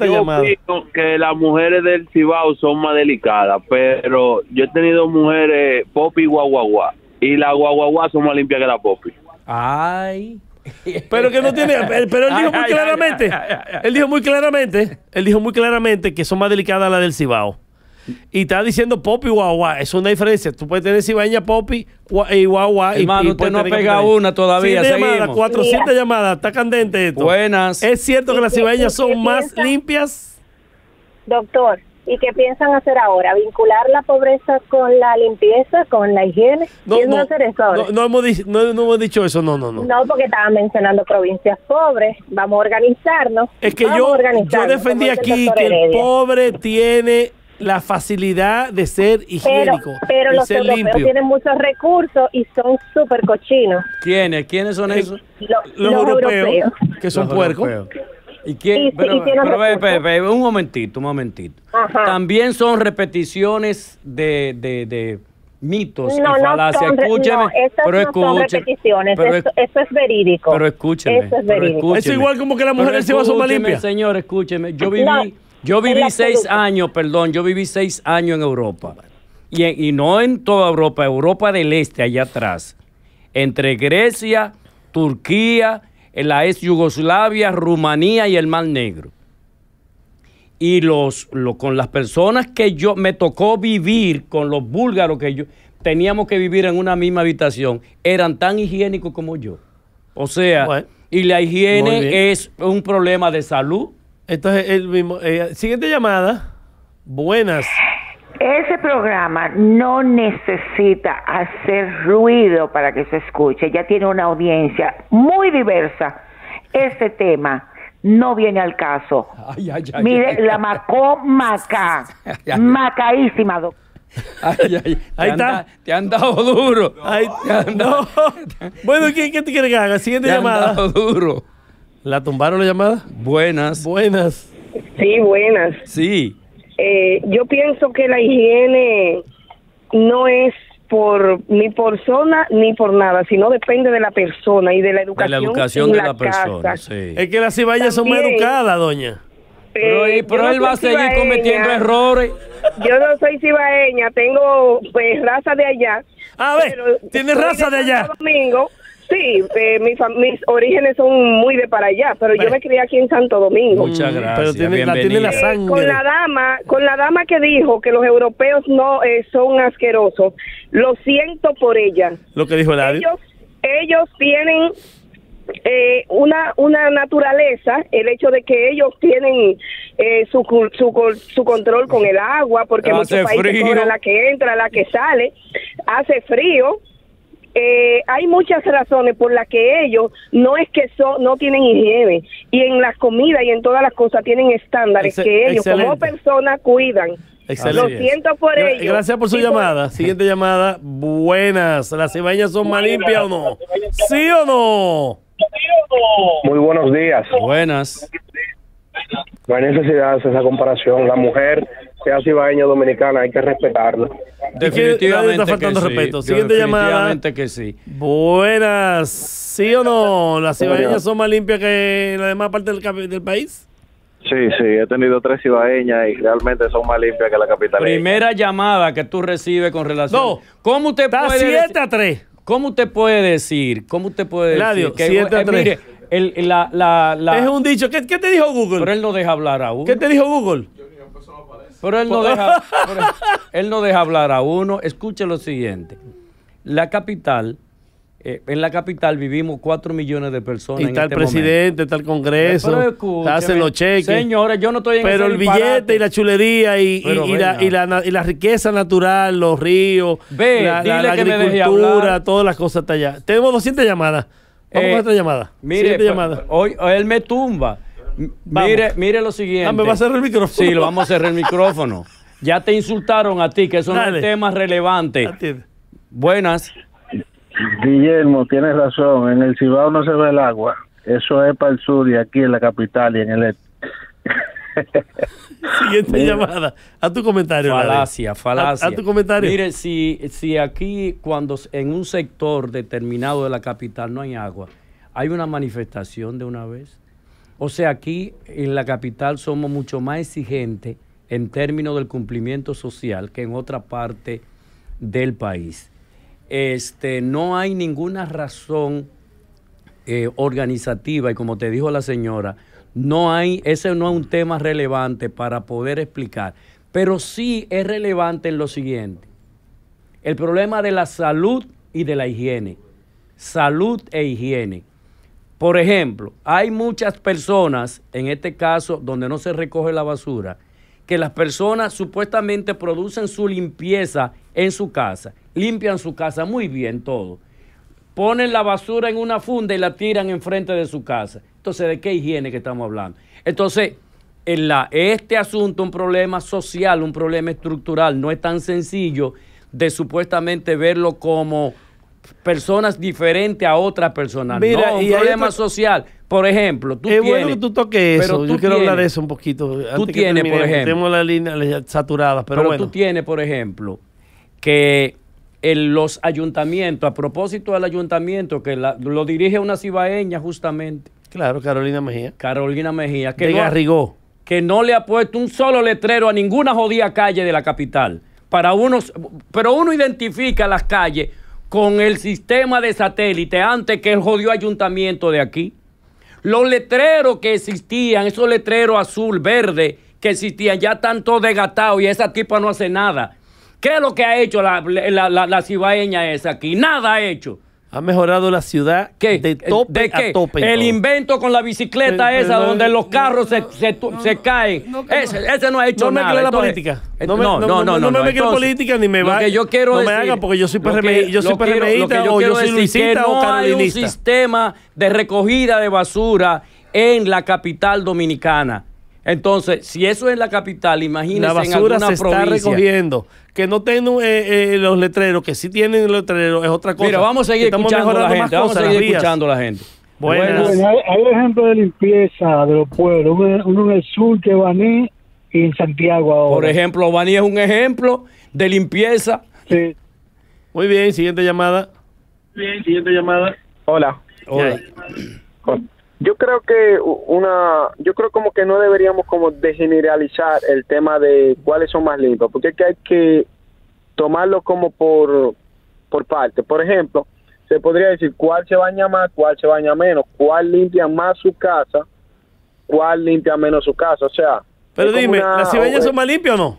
yo que las mujeres del Cibao son más delicadas, pero yo he tenido mujeres popi y guaguaguá, y las guaguaguá son más limpias que las popi. Ay. Pero que no tiene. Pero él claramente. Él dijo muy claramente. Él dijo muy claramente que son más delicadas las del Cibao y está diciendo pop y guagua. Es una diferencia. Tú puedes tener cibaña popi y guagua. y, usted no pega una todavía. Siete llamadas, 400 llamadas. Está candente esto. Buenas. ¿Es cierto que las cibañas son más limpias? Doctor, ¿y qué piensan hacer ahora? ¿Vincular la pobreza con la limpieza, con la higiene? No, no, hacer eso ahora? No, hemos, dicho eso, no, no, no. No, porque estaban mencionando provincias pobres. Vamos a organizarnos. Es que yo defendí aquí que el pobre tiene la facilidad de ser higiénico. Pero, y los ser europeos limpio. tienen muchos recursos y son súper cochinos. ¿Quiénes? ¿Quiénes son esos? los, europeos, que son puercos. ¿Y quién? pero, un momentito, un momentito. También son repeticiones de, de, de mitos y falacias. No escúcheme, no, pero no son repeticiones, eso, eso, es verídico. Pero escúcheme, eso es verídico. Eso igual como que la mujer se va a limpia. Señor, escúcheme, yo viví yo viví seis años, perdón, yo viví seis años en Europa. Y, no en toda Europa, Europa del Este, allá atrás. Entre Grecia, Turquía, la ex Yugoslavia, Rumanía y el Mar Negro. Y los, con las personas que yo me tocó vivir, con los búlgaros que yo teníamos que vivir en una misma habitación, eran tan higiénicos como yo. O sea, y la higiene es un problema de salud entonces, el mismo. Eh, siguiente llamada. Buenas. Ese programa no necesita hacer ruido para que se escuche. Ya tiene una audiencia muy diversa. Este tema no viene al caso. Ay, ay, ay, Mire, la macó maca. Macaísima, Ay, te han dado duro. te han Bueno, ¿qué, te quiere que haga? Siguiente te llamada. Han dado duro. ¿La tumbaron la llamada? Buenas. Buenas. Sí, buenas. Sí. Eh, yo pienso que la higiene no es por ni por zona ni por nada, sino depende de la persona y de la educación. De la la, la persona, sí. Es que las cibaeñas son más educadas, doña. pero, eh, él va a seguir cometiendo errores. Yo no soy cibaeña, tengo pues, raza de allá. A ver, tiene raza de allá. Domingo, Sí, eh, mis, orígenes son muy de para allá, pero yo me crié aquí en Santo Domingo. Muchas mm, gracias. Pero tiene, la, sangre. Eh, con la dama, con la dama que dijo que los europeos no eh, son asquerosos, lo siento por ella. Lo que dijo la ellos, ellos tienen una una naturaleza el hecho de que ellos tienen su, su, su control con el agua porque muchos países la que entra la que sale hace frío eh, hay muchas razones por las que ellos no es que son, no tienen higiene y en la comida y en todas las cosas tienen estándares que ellos como personas cuidan. Lo siento por Gracias por su llamada. Siguiente llamada. Buenas. ¿Las cebañas son más limpias o no? ¿Sí o no? Muy buenos días. Buenas. No hay necesidad de hacer esa comparación. La mujer, sea cibaeña o dominicana, hay que respetarla. Definitivamente está faltando que respeto. Siguiente llamada. que sí. Buenas. ¿Sí o no? ¿Las cibaeñas son más limpias que la demás parte del, país? Sí, sí, he tenido tres cibaeñas y realmente son más limpias que la capital. Primera llamada que tú recibes con relación. No, ¿cómo te puede? a ¿Cómo te puede decir? ¿Cómo usted puede decir? Que, a eh, es un dicho. ¿Qué, te dijo Google? Pero él no deja hablar a uno. ¿Qué te dijo Google? pero él no, deja, pero él no deja hablar a uno. Escuche lo siguiente. La capital, eh, en la capital vivimos 4 millones de personas. Y está el este presidente, está el Congreso, hacen los cheques. Señores, yo no estoy en Pero el billete y la chulería y, la, riqueza natural, los ríos, la, la, agricultura, todas las cosas está allá. Tenemos 200 llamadas. Vamos eh, otra llamada. Mire, pues, Hoy, él me tumba. Mire, mire lo siguiente. Ah, me va a cerrar el micrófono. Sí, lo vamos a cerrar el micrófono. Ya te insultaron a ti, que eso son es temas relevante Buenas. Guillermo, tienes razón. En el Cibao no se ve el agua. Eso es para el sur y aquí en la capital y en el este. Siguiente llamada. A tu comentario. Falacia, falacia. A, tu comentario. Mire, si, aquí, cuando en un sector determinado de la capital no hay agua, hay una manifestación de una vez. O sea, aquí en la capital somos mucho más exigentes en términos del cumplimiento social que en otra parte del país. Este, no hay ninguna razón eh, organizativa, y como te dijo la señora, no hay, ese no es un tema relevante para poder explicar, pero sí es relevante en lo siguiente. El problema de la salud y de la higiene. Salud e higiene. Por ejemplo, hay muchas personas, en este caso donde no se recoge la basura, que las personas supuestamente producen su limpieza en su casa, limpian su casa muy bien todo, ponen la basura en una funda y la tiran enfrente de su casa. Entonces, ¿de qué higiene que estamos hablando? Entonces, en la, este asunto, un problema social, un problema estructural, no es tan sencillo de supuestamente verlo como personas diferentes a otras personas. no, un problema social. Por ejemplo, tú tienes... Es bueno que tú toques eso. Tú Yo quiero hablar de eso un poquito. tú tienes, por ejemplo... Tenemos las líneas saturadas, pero, pero tú tienes, por ejemplo, que en los ayuntamientos, a propósito del ayuntamiento que lo dirige una cibaeña justamente. Claro, Carolina Mejía. Carolina Mejía. Que no, Que no le ha puesto un solo letrero a ninguna jodida calle de la capital. Para unos, pero uno identifica las calles con el sistema de satélite antes que el jodido ayuntamiento de aquí. Los letreros que existían, esos letreros azul, verde, que existían, ya tanto todos y esa tipa no hace nada. ¿Qué es lo que ha hecho la, la, la, cibaeña esa aquí? Nada ha hecho. Ha mejorado la ciudad de tope qué? a tope. El invento con la bicicleta esa, donde los carros se, se, se caen. Ese, no ha hecho nada. No me la política. No, no, no, no, no, me quiero la política ni me va. Que yo quiero no decir, me haga porque yo soy PRMista yo soy PRMista o yo soy luisita o carolinista. Hay un sistema de recogida de basura en la capital dominicana. Entonces, si eso es la capital, imagínense la basura se está recogiendo. Que no tengan eh, eh, los letreros, que sí tienen los letreros, es otra cosa. Mira, vamos a seguir escuchando a la gente. vamos a seguir escuchando a la gente. Bueno, hay, hay ejemplo de limpieza de los pueblos. Uno, en el sur que Baní y en Santiago ahora. Por ejemplo, Baní es un ejemplo de limpieza. Sí. Muy bien, siguiente llamada. Bien, siguiente llamada. Hola. Hola. Hola. Yo creo que una, yo creo como que no deberíamos como de generalizar el tema de cuáles son más limpios, porque es que hay que tomarlo como por, por parte. Por ejemplo, se podría decir cuál se baña más, cuál se baña menos, cuál limpia más su casa, cuál limpia menos su casa. O sea, pero dime, ¿las cibeñas son más limpias o no?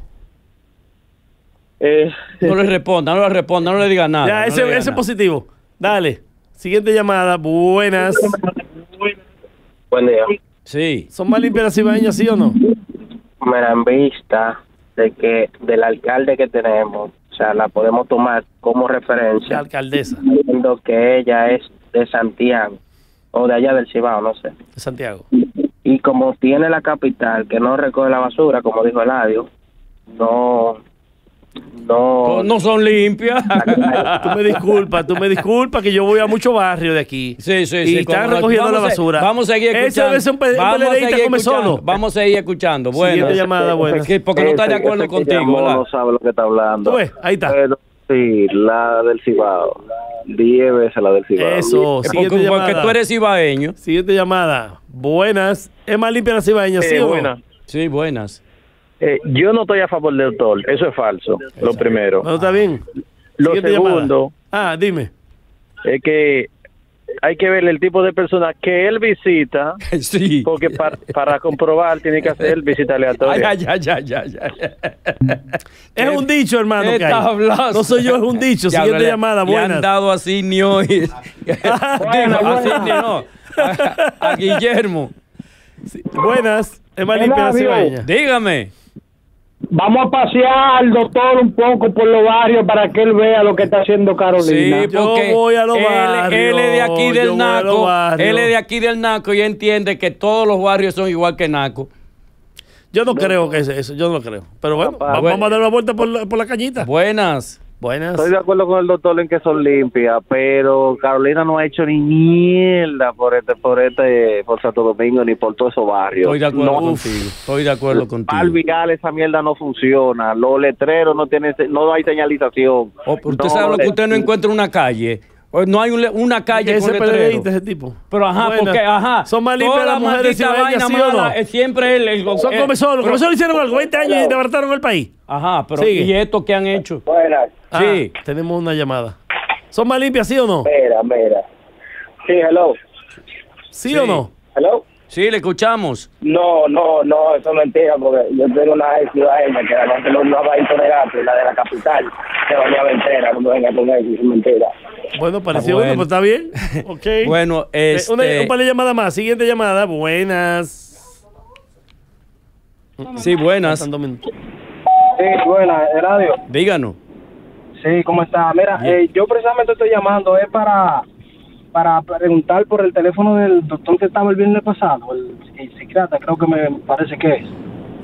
Eh, no le responda, no le responda, no le diga nada. ese, ese positivo. Dale, siguiente llamada. Buenas. Buen día. Sí. ¿Son más limpias las cibaeñas, sí o no? Me han vista de que del alcalde que tenemos, o sea, la podemos tomar como referencia. La alcaldesa. Diciendo que ella es de Santiago, o de allá del Cibao, no sé. De Santiago. Y como tiene la capital que no recoge la basura, como dijo el Eladio, no no. Pues no son limpias. tú me disculpas, tú me disculpas que yo voy a mucho barrio de aquí. Sí, sí, sí. Y están recogiendo la basura. vamos a seguir escuchando. Vamos a seguir escuchando. Bueno. llamada, buena. Porque no está de acuerdo contigo. No sabe lo que está hablando. Pues, ahí está. Sí, la del Cibao. Diez veces la del Cibao. Eso, siguiente Porque tú eres cibaeño. Siguiente llamada. Buenas. Es más limpia la cibaeña, sí, buenas. Sí, buenas. Eh, yo no estoy a favor del autor, eso es falso, lo primero. No, está bien. Lo segundo. Ah, dime. Es que hay que ver el tipo de persona que él visita, sí. porque para, comprobar tiene que hacer visita aleatoria. ya, ya, ya. es un dicho, hermano. No soy yo, es un dicho. Siguiente llamada, han dado así ni hoy. no. A, Guillermo. Buenas, es Dígame. Vamos a pasear al doctor un poco por los barrios para que él vea lo que está haciendo Carolina. Sí, él, es de aquí del Naco. Él de aquí del Naco y entiende que todos los barrios son igual que Naco. Yo no, creo que es eso, yo no lo creo. Pero bueno, vamos a dar una vuelta por la, por la cañita. Buenas. Buenas. Estoy de acuerdo con el doctor en que son limpias, pero Carolina no ha hecho ni mierda por este, por este, por Santo Domingo ni por todos esos barrios. Estoy de acuerdo contigo. Estoy de acuerdo contigo. Al viral esa mierda no funciona. Los letreros no tienen, no hay señalización. Oh, usted sabe lo que eh, usted no encuentra una calle. No hay una calle ese con letrero. ese tipo. Pero ajá, porque ajá. Son más limpias las mujeres vaina siempre el, el, Son eh, como Los hicieron algo. 20 años y debarataron el país. Ajá, pero Sigue. ¿y esto que han hecho? Buenas. Ah. sí. Tenemos una llamada. ¿Son más limpias, sí o no? Mira, Sí, hello. ¿Sí, o no? Hello. Sí, le escuchamos. No, no, no, eso es mentira, porque yo tengo una ciudad que además no va a de gato, la de la capital, se ver entera cuando venga con eso, es mentira. Bueno, pareció bueno. pues está bien. Ok. bueno, eh, este... Una, un par de llamadas más, siguiente llamada, buenas. Sí, buenas. Sí, buenas, Radio Díganos. Sí, ¿cómo está? Mira, eh, yo precisamente estoy llamando, es para, para preguntar por el teléfono del doctor que estaba el viernes pasado, el, psiquiatra, creo que me parece que es.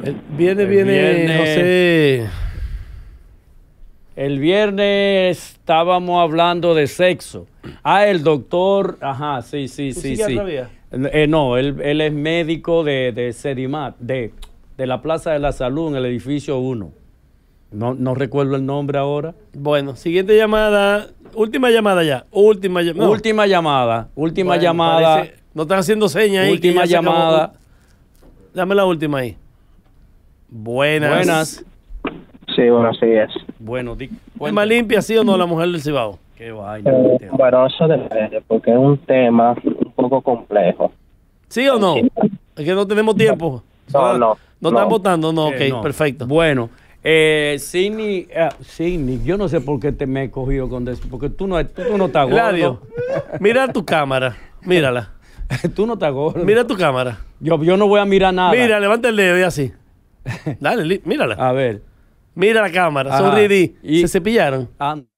El viernes viene, José. El viernes estábamos hablando de sexo. Ah, el doctor, ajá, sí, sí, sí, sí. Eh, no, él, es médico de, de Sedimat, de, de la Plaza de la Salud en el edificio 1. No, no recuerdo el nombre ahora. Bueno, siguiente llamada. Última llamada ya. Última, última llamada. Última llamada. no están haciendo señas ahí. Última llamada. Dame la última ahí. Buenas. Buenas. Sí, así es. Bueno, más limpia sí o no la mujer del Cibao? Qué vaina. Eh, bueno, eso depende, porque es un tema un poco complejo. ¿Sí o no? Es que no tenemos tiempo. No, no. No, están votando, no, eh, ok, perfecto. Bueno. Eh, Sidney, ah, Sidney, yo no sé por qué te me he cogido con eso, porque tú no, tú, no estás gordo. mira tu cámara, mírala. tú no estás gordo. Mira tu cámara. Yo, yo no voy a mirar nada. Mira, levanta el dedo y así. Dale, mírala. A ver. Mira la cámara, sonríe se cepillaron.